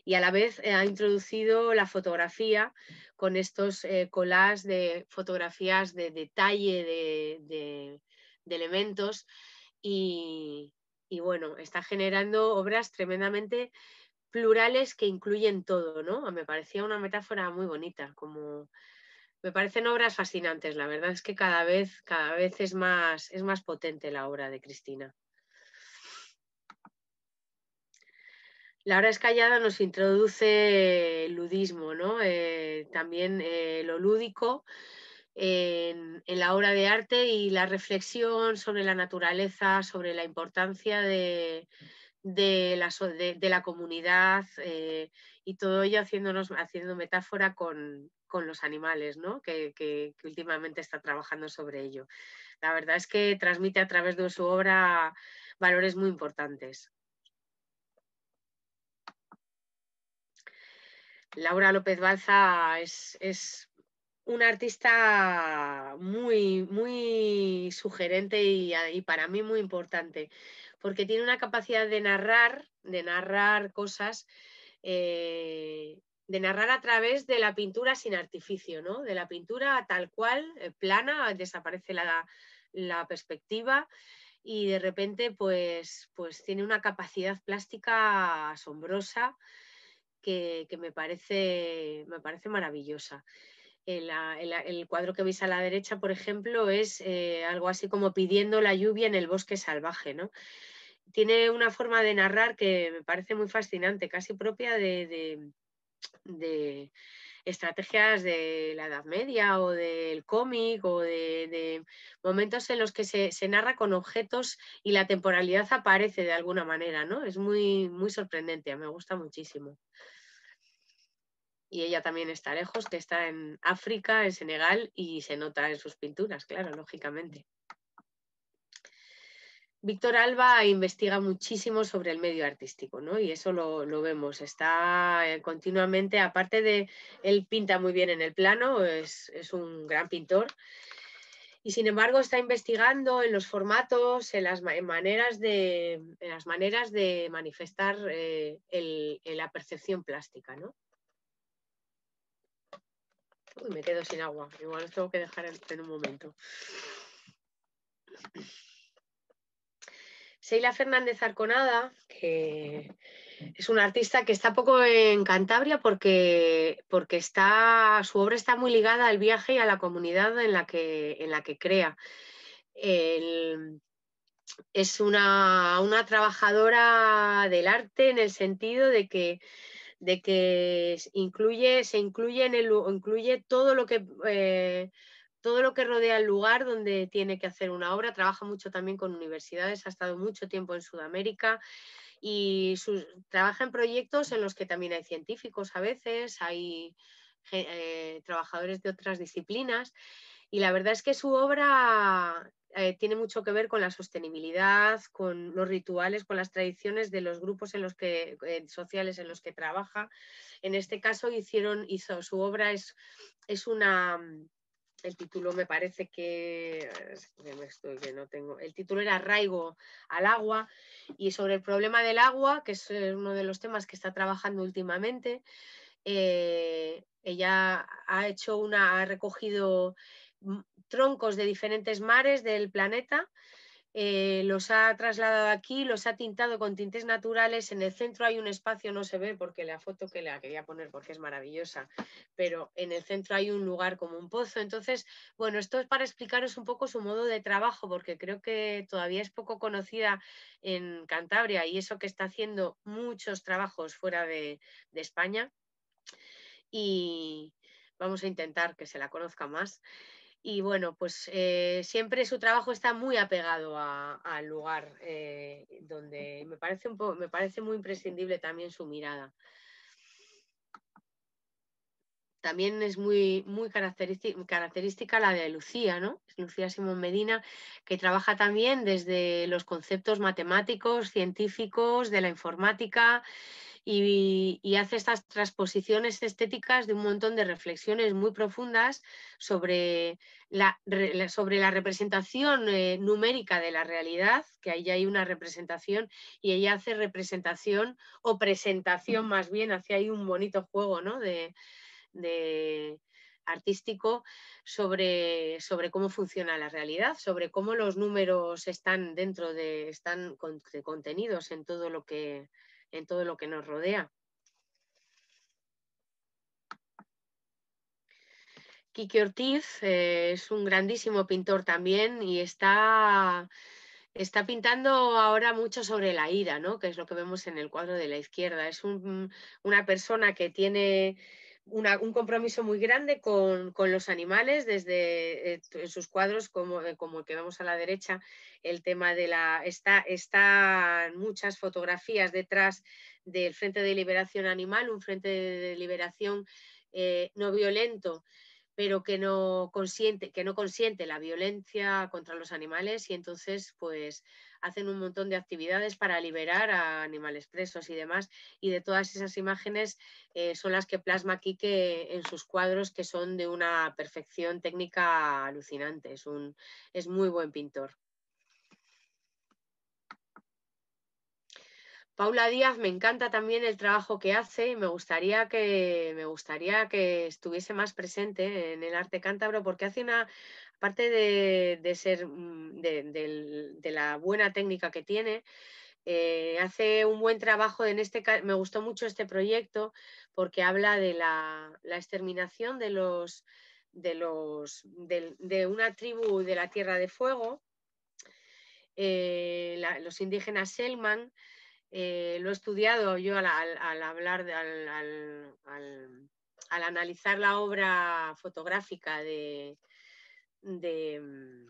A: y a la vez eh, ha introducido la fotografía con estos eh, colas de fotografías de detalle de, elementos y, bueno, está generando obras tremendamente plurales que incluyen todo, ¿no? Me parecía una metáfora muy bonita, como me parecen obras fascinantes. La verdad es que cada vez, cada vez es más, es más potente la obra de Cristina. La es callada nos introduce el ludismo, ¿no? Eh, también eh, lo lúdico en, la obra de arte y la reflexión sobre la naturaleza, sobre la importancia de, la, de, la, comunidad eh, y todo ello haciéndonos, haciendo metáfora con, con los animales, ¿no? Que, últimamente está trabajando sobre ello. La verdad es que transmite a través de su obra valores muy importantes. Laura López Balza es, es una artista muy, muy sugerente y, para mí muy importante, porque tiene una capacidad de narrar, de narrar cosas eh, de narrar a través de la pintura sin artificio, ¿no? de la pintura tal cual, eh, plana, desaparece la, perspectiva y de repente pues, pues tiene una capacidad plástica asombrosa que, me, parece, me parece maravillosa. El, cuadro que veis a la derecha, por ejemplo, es eh, algo así como pidiendo la lluvia en el bosque salvaje. ¿no? Tiene una forma de narrar que me parece muy fascinante, casi propia de, de estrategias de la Edad Media o del cómic o de, momentos en los que se, narra con objetos y la temporalidad aparece de alguna manera, ¿no? Es muy, muy sorprendente, me gusta muchísimo. Y ella también está lejos, que está en África, en Senegal, y se nota en sus pinturas, claro, lógicamente. Víctor Alba investiga muchísimo sobre el medio artístico, ¿no? Y eso lo, vemos, está eh, continuamente, aparte de, él pinta muy bien en el plano, es, un gran pintor, y sin embargo está investigando en los formatos, en las, maneras, de, las maneras de manifestar eh, la percepción plástica, ¿no? me quedo sin agua, igual tengo que dejar en un momento. Sheila Fernández Arconada, que es una artista que está poco en Cantabria porque, porque está, su obra está muy ligada al viaje y a la comunidad en la que, en la que crea. es una, trabajadora del arte en el sentido de que, de que incluye, se incluye, en el, incluye todo lo que... Eh, todo lo que rodea el lugar donde tiene que hacer una obra. Trabaja mucho también con universidades, ha estado mucho tiempo en Sudamérica y trabaja en proyectos en los que también hay científicos a veces, hay eh, trabajadores de otras disciplinas. Y la verdad es que su obra eh, tiene mucho que ver con la sostenibilidad, con los rituales, con las tradiciones de los grupos en los que, eh, sociales en los que trabaja. En este caso hicieron, hizo su obra es, es una el título me parece eh, que, no tengo, el título era Arraigo al agua y sobre el problema del agua, que es eh, uno de los temas que está trabajando últimamente, eh, ella ha hecho una, ha recogido mm, troncos de diferentes mares del planeta eh, los ha trasladado aquí, los ha tintado con tintes naturales. En el centro hay un espacio, no se ve porque la foto que la quería poner porque es maravillosa, pero en el centro hay un lugar como un pozo. Entonces, bueno, esto es para explicaros un poco su modo de trabajo, porque creo que todavía es poco conocida en Cantabria y eso que está haciendo muchos trabajos fuera de España. Y vamos a intentar que se la conozca más y bueno, pues eh, siempre su trabajo está muy apegado al lugar eh, donde me parece, me parece muy imprescindible también su mirada. También es muy, muy característica, la de Lucía, ¿no? Lucía Simón Medina, que trabaja también desde los conceptos matemáticos, científicos, de la informática, y, hace estas transposiciones estéticas de un montón de reflexiones muy profundas sobre la, sobre la representación eh, numérica de la realidad, que ahí hay una representación y ella hace representación o presentación más bien, hacia ahí un bonito juego ¿no? de, artístico sobre, sobre, cómo funciona la realidad, sobre cómo los números están dentro de, están contenidos en todo lo que, en todo lo que nos rodea. Kiki Ortiz eh, es un grandísimo pintor también y está, está pintando ahora mucho sobre la ira, ¿no? que es lo que vemos en el cuadro de la izquierda. Es una persona que tiene un compromiso muy grande con, los animales, desde eh, en sus cuadros, eh, como, el que vemos a la derecha, el tema de la... Está, están muchas fotografías detrás del Frente de Liberación Animal, un Frente de Liberación eh, No Violento pero que no consiente, que no consiente la violencia contra los animales y entonces pues hacen un montón de actividades para liberar a animales presos y demás y de todas esas imágenes eh, son las que plasma Quique en sus cuadros que son de una perfección técnica alucinante, es muy buen pintor. Paula Díaz, me encanta también el trabajo que hace y me gustaría que, me gustaría que estuviese más presente en el arte cántabro porque hace una, aparte de, ser mm, de, la buena técnica que tiene, eh, hace un buen trabajo en este me gustó mucho este proyecto porque habla de la, exterminación de los de una tribu de la Tierra de Fuego, eh, los indígenas Selman eh, lo he estudiado yo al, hablar, al, analizar la obra fotográfica de, mm,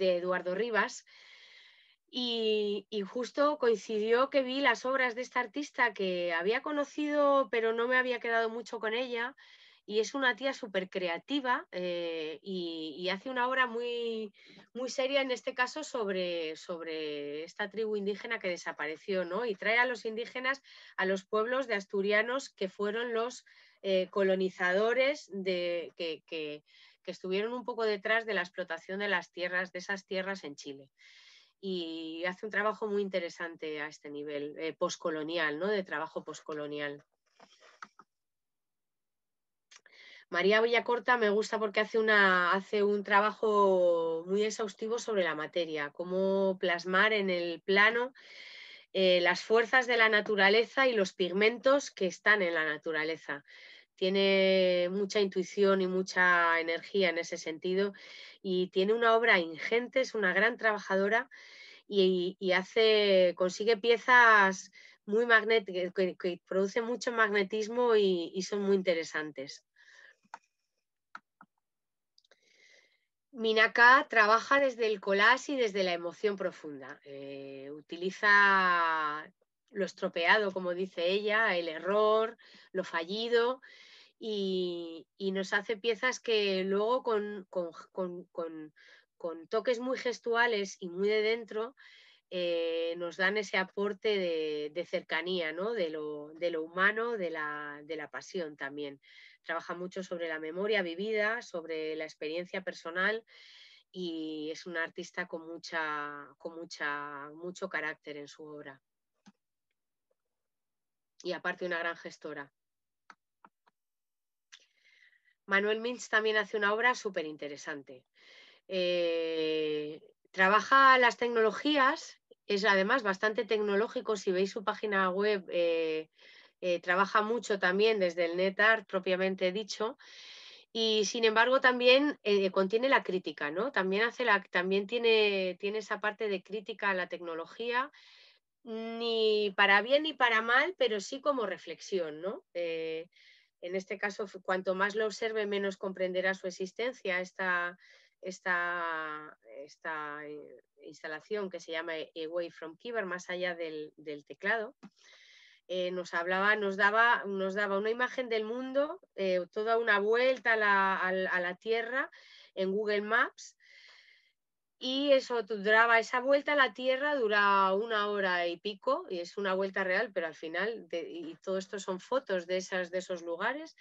A: Eduardo Rivas. y, justo coincidió que vi las obras de esta artista que había conocido, pero no me había quedado mucho con ella y es una tía súper creativa eh, y, hace una obra muy, muy seria en este caso sobre, sobre esta tribu indígena que desapareció, ¿no? Y trae a los indígenas a los pueblos de asturianos que fueron los eh, colonizadores de, que, estuvieron un poco detrás de la explotación de las tierras, de esas tierras en Chile y hace un trabajo muy interesante a este nivel eh, postcolonial, ¿no? De trabajo postcolonial. María Villacorta me gusta porque hace, hace un trabajo muy exhaustivo sobre la materia, cómo plasmar en el plano eh, las fuerzas de la naturaleza y los pigmentos que están en la naturaleza. Tiene mucha intuición y mucha energía en ese sentido y tiene una obra ingente, es una gran trabajadora y, hace, consigue piezas muy magnéticas que, producen mucho magnetismo y son muy interesantes. Minaka trabaja desde el colás y desde la emoción profunda. Eh, utiliza lo estropeado, como dice ella, el error, lo fallido, y, nos hace piezas que luego con, toques muy gestuales y muy de dentro eh, nos dan ese aporte de, cercanía, ¿no? de, lo, humano, de la pasión también trabaja mucho sobre la memoria vivida, sobre la experiencia personal y es un artista con, mucha, con mucha, mucho carácter en su obra. Y aparte una gran gestora. Manuel Mintz también hace una obra súper interesante. Eh, trabaja las tecnologías, es además bastante tecnológico. Si veis su página web, eh, eh, trabaja mucho también desde el NetArt propiamente dicho, y sin embargo también eh, contiene la crítica, ¿no? También, hace la, también tiene, esa parte de crítica a la tecnología, ni para bien ni para mal, pero sí como reflexión, ¿no? Eh, en este caso, cuanto más lo observe, menos comprenderá su existencia, esta, instalación que se llama Away from Keyboard, más allá del teclado. Eh, nos hablaba, nos daba, nos daba una imagen del mundo, eh, toda una vuelta a la, Tierra en Google Maps. Y eso duraba, esa vuelta a la Tierra dura una hora y pico, y es una vuelta real, pero al final, y todo esto son fotos de, esas, de esos lugares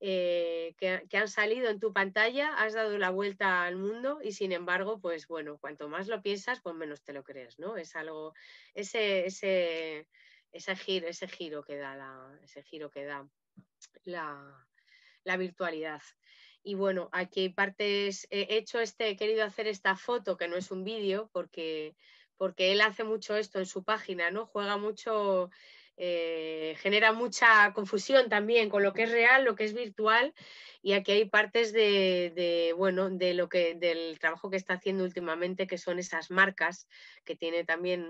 A: eh, que, han salido en tu pantalla, has dado la vuelta al mundo y sin embargo, pues bueno, cuanto más lo piensas, pues menos te lo crees, ¿no? Es algo, ese, ese, ese giro, ese giro que da la, ese giro que da la, la virtualidad. Y bueno, aquí partes, he hecho este, he querido hacer esta foto, que no es un vídeo, porque, porque él hace mucho esto en su página, ¿no? Juega mucho, eh, genera mucha confusión también con lo que es real, lo que es virtual, y aquí hay partes de, bueno, de lo que, del trabajo que está haciendo últimamente, que son esas marcas, que tiene también,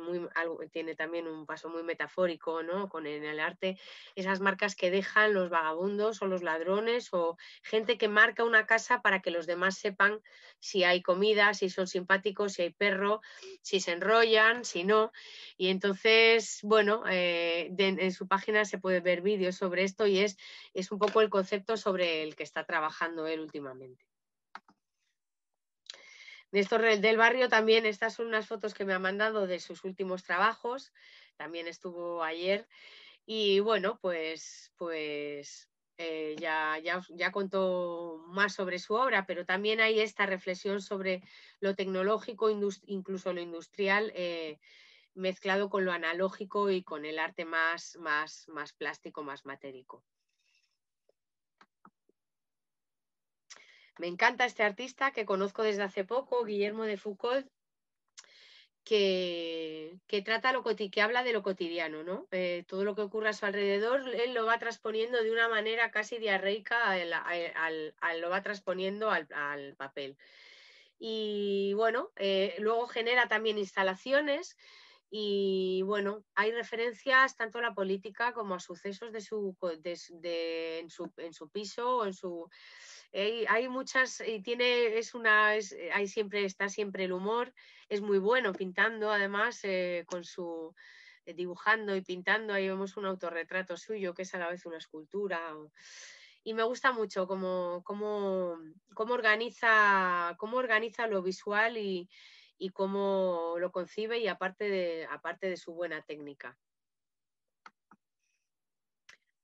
A: tiene también un paso muy metafórico ¿no? Con, en el arte, esas marcas que dejan los vagabundos o los ladrones o gente que marca una casa para que los demás sepan si hay comida, si son simpáticos, si hay perro, si se enrollan, si no. Y entonces, bueno, eh, en su página se puede ver vídeos sobre esto y es, es un poco el concepto sobre el que está trabajando él últimamente. Néstor del Barrio también, estas son unas fotos que me ha mandado de sus últimos trabajos, también estuvo ayer y bueno, pues, pues eh, ya, ya, ya, contó más sobre su obra, pero también hay esta reflexión sobre lo tecnológico, incluso lo industrial. Eh, mezclado con lo analógico y con el arte más, más plástico, más matérico. Me encanta este artista que conozco desde hace poco, Guillermo de Foucault, que, trata lo que habla de lo cotidiano, ¿no? Eh, todo lo que ocurre a su alrededor, él lo va transponiendo de una manera casi diarreica, al, lo va transponiendo al, papel. Y bueno, eh, luego genera también instalaciones y bueno, hay referencias tanto a la política como a sucesos de su, en, su en su piso o en su eh, hay muchas, y tiene, es una, eh, siempre, está siempre el humor, es muy bueno pintando además eh, con su dibujando y pintando, ahí vemos un autorretrato suyo que es a la vez una escultura. y me gusta mucho cómo, organiza, cómo organiza lo visual y, y cómo lo concibe y aparte aparte de su buena técnica.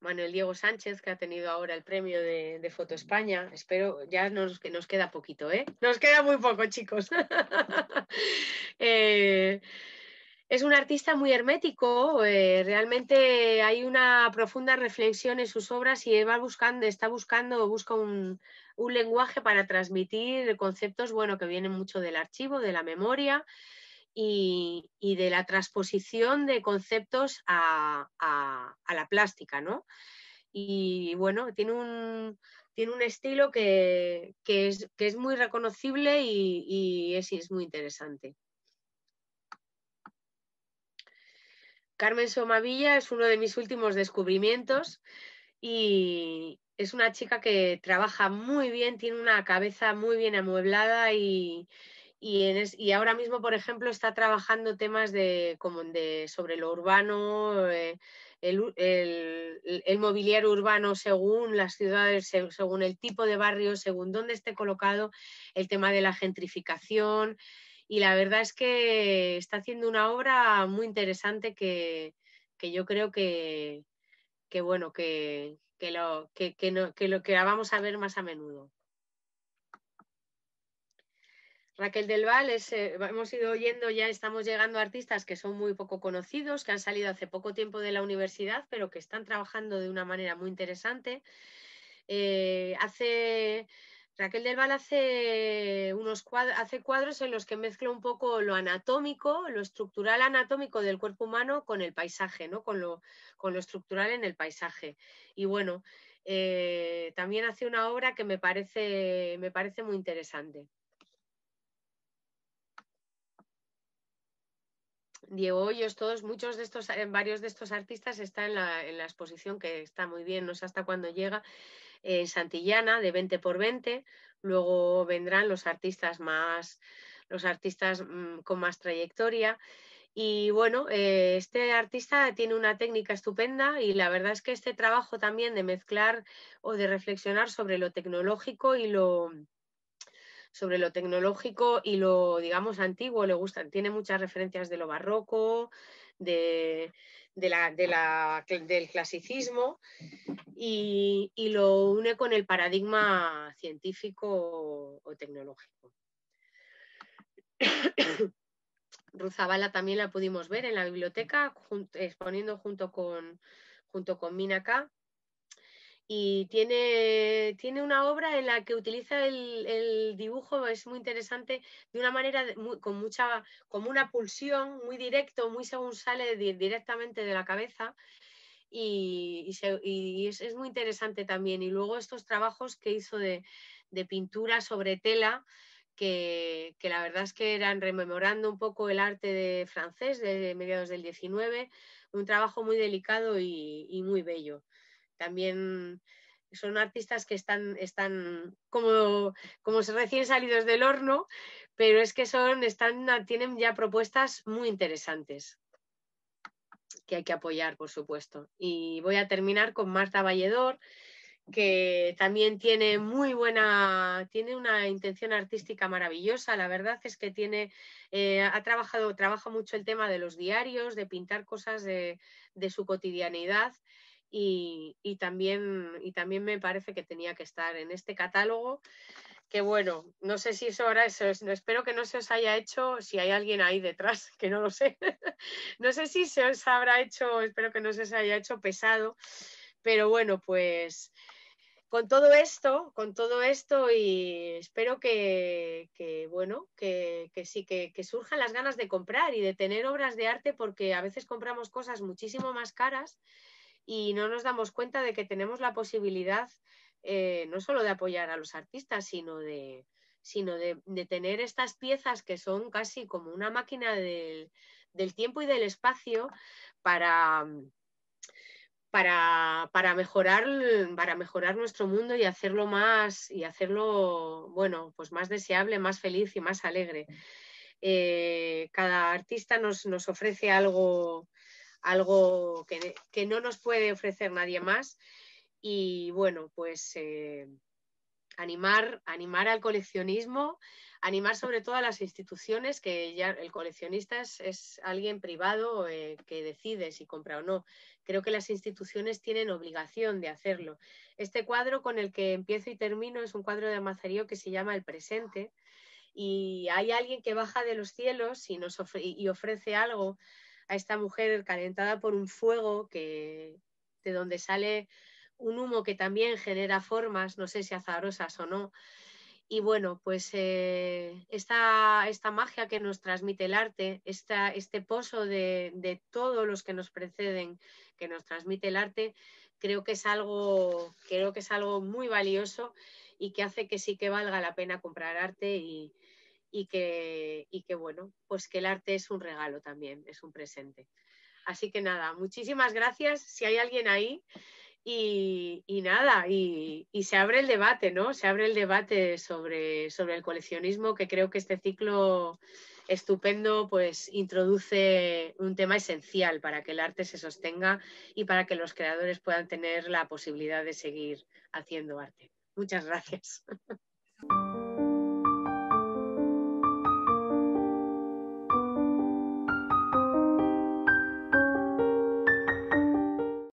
A: Manuel Diego Sánchez, que ha tenido ahora el premio de, Foto España. Espero, ya nos, nos queda poquito, ¿eh? Nos queda muy poco, chicos. Eh, es un artista muy hermético, eh, realmente hay una profunda reflexión en sus obras y va buscando, está buscando, busca un, un lenguaje para transmitir conceptos, bueno, que vienen mucho del archivo, de la memoria, y, de la transposición de conceptos a, la plástica, ¿no? Y bueno, tiene un, tiene un estilo que, que, es, muy reconocible y, es, es muy interesante. Carmen Somavilla es uno de mis últimos descubrimientos y es una chica que trabaja muy bien, tiene una cabeza muy bien amueblada y, y, ahora mismo, por ejemplo, está trabajando temas de, sobre lo urbano, eh, el, mobiliario urbano según las ciudades, según el tipo de barrio, según dónde esté colocado, el tema de la gentrificación. Y la verdad es que está haciendo una obra muy interesante que, yo creo que, bueno, que, lo, que, lo, que vamos a ver más a menudo. Raquel del Val, eh, hemos ido oyendo, ya estamos llegando a artistas que son muy poco conocidos, que han salido hace poco tiempo de la universidad, pero que están trabajando de una manera muy interesante. Eh, Raquel del Val hace, unos cuadros, hace cuadros en los que mezcla un poco lo anatómico, lo estructural anatómico del cuerpo humano con el paisaje, con, lo, estructural en el paisaje. Y bueno, eh, también hace una obra que me parece muy interesante. Diego Hoyos, todos, muchos de estos, eh, varios de estos artistas están en la, exposición que está muy bien, no sé hasta cuándo llega, en Santillana, de 20 por 20, luego vendrán los artistas más, los artistas mm, con más trayectoria. Y bueno, eh, este artista tiene una técnica estupenda y la verdad es que este trabajo también de mezclar o de reflexionar sobre lo tecnológico y lo, sobre lo tecnológico y lo, digamos, antiguo, le gustan, tiene muchas referencias de lo barroco, de, la, del clasicismo y, lo une con el paradigma científico o tecnológico. Ruzabala también la pudimos ver en la biblioteca, exponiendo junto con, junto con y tiene, una obra en la que utiliza el, dibujo, es muy interesante, de una manera con mucha, como una pulsión, muy directo, muy según sale directamente de la cabeza. Y, es, muy interesante también. Y luego estos trabajos que hizo de, pintura sobre tela, que, la verdad es que eran rememorando un poco el arte de francés de mediados del 19, un trabajo muy delicado y muy bello también son artistas que están, como, como recién salidos del horno, pero es que son, están, tienen ya propuestas muy interesantes que hay que apoyar, por supuesto. Y voy a terminar con Marta Valledor, que también tiene muy buena, tiene una intención artística maravillosa. La verdad es que tiene, eh, ha trabajado, trabaja mucho el tema de los diarios, de pintar cosas de, de su cotidianidad y, también, y también me parece que tenía que estar en este catálogo. Que bueno, no sé si eso ahora, eso, espero que no se os haya hecho, si hay alguien ahí detrás, que no lo sé, no sé si se os habrá hecho, espero que no se os haya hecho pesado, pero bueno, pues con todo esto, con todo esto y espero que, bueno, que, sí, que, que, surjan las ganas de comprar y de tener obras de arte porque a veces compramos cosas muchísimo más caras y no nos damos cuenta de que tenemos la posibilidad eh, no solo de apoyar a los artistas, sino de, sino de, tener estas piezas que son casi como una máquina del, tiempo y del espacio para, para, mejorar, para mejorar nuestro mundo y hacerlo más, y hacerlo, bueno, pues más deseable, más feliz y más alegre. Eh, cada artista nos, nos ofrece algo, algo que, no nos puede ofrecer nadie más. Y bueno, pues eh, animar, animar al coleccionismo, animar sobre todo a las instituciones, que ya el coleccionista es, alguien privado eh, que decide si compra o no. Creo que las instituciones tienen obligación de hacerlo. Este cuadro con el que empiezo y termino es un cuadro de Amazarío que se llama El Presente. Y hay alguien que baja de los cielos y, nos y ofrece algo a esta mujer calentada por un fuego que de donde sale un humo que también genera formas, no sé si azarosas o no. Y bueno, pues eh, esta, magia que nos transmite el arte, esta, este pozo de, de, todos los que nos preceden, que nos transmite el arte, creo que es algo, creo que es algo muy valioso y que hace que sí que valga la pena comprar arte y, y que, y bueno, pues que el arte es un regalo también, es un presente. Así que nada, muchísimas gracias si hay alguien ahí y, nada, y, y, se abre el debate, ¿no? Se abre el debate sobre, sobre el coleccionismo, que creo que este ciclo estupendo pues introduce un tema esencial para que el arte se sostenga y para que los creadores puedan tener la posibilidad de seguir haciendo arte. Muchas gracias.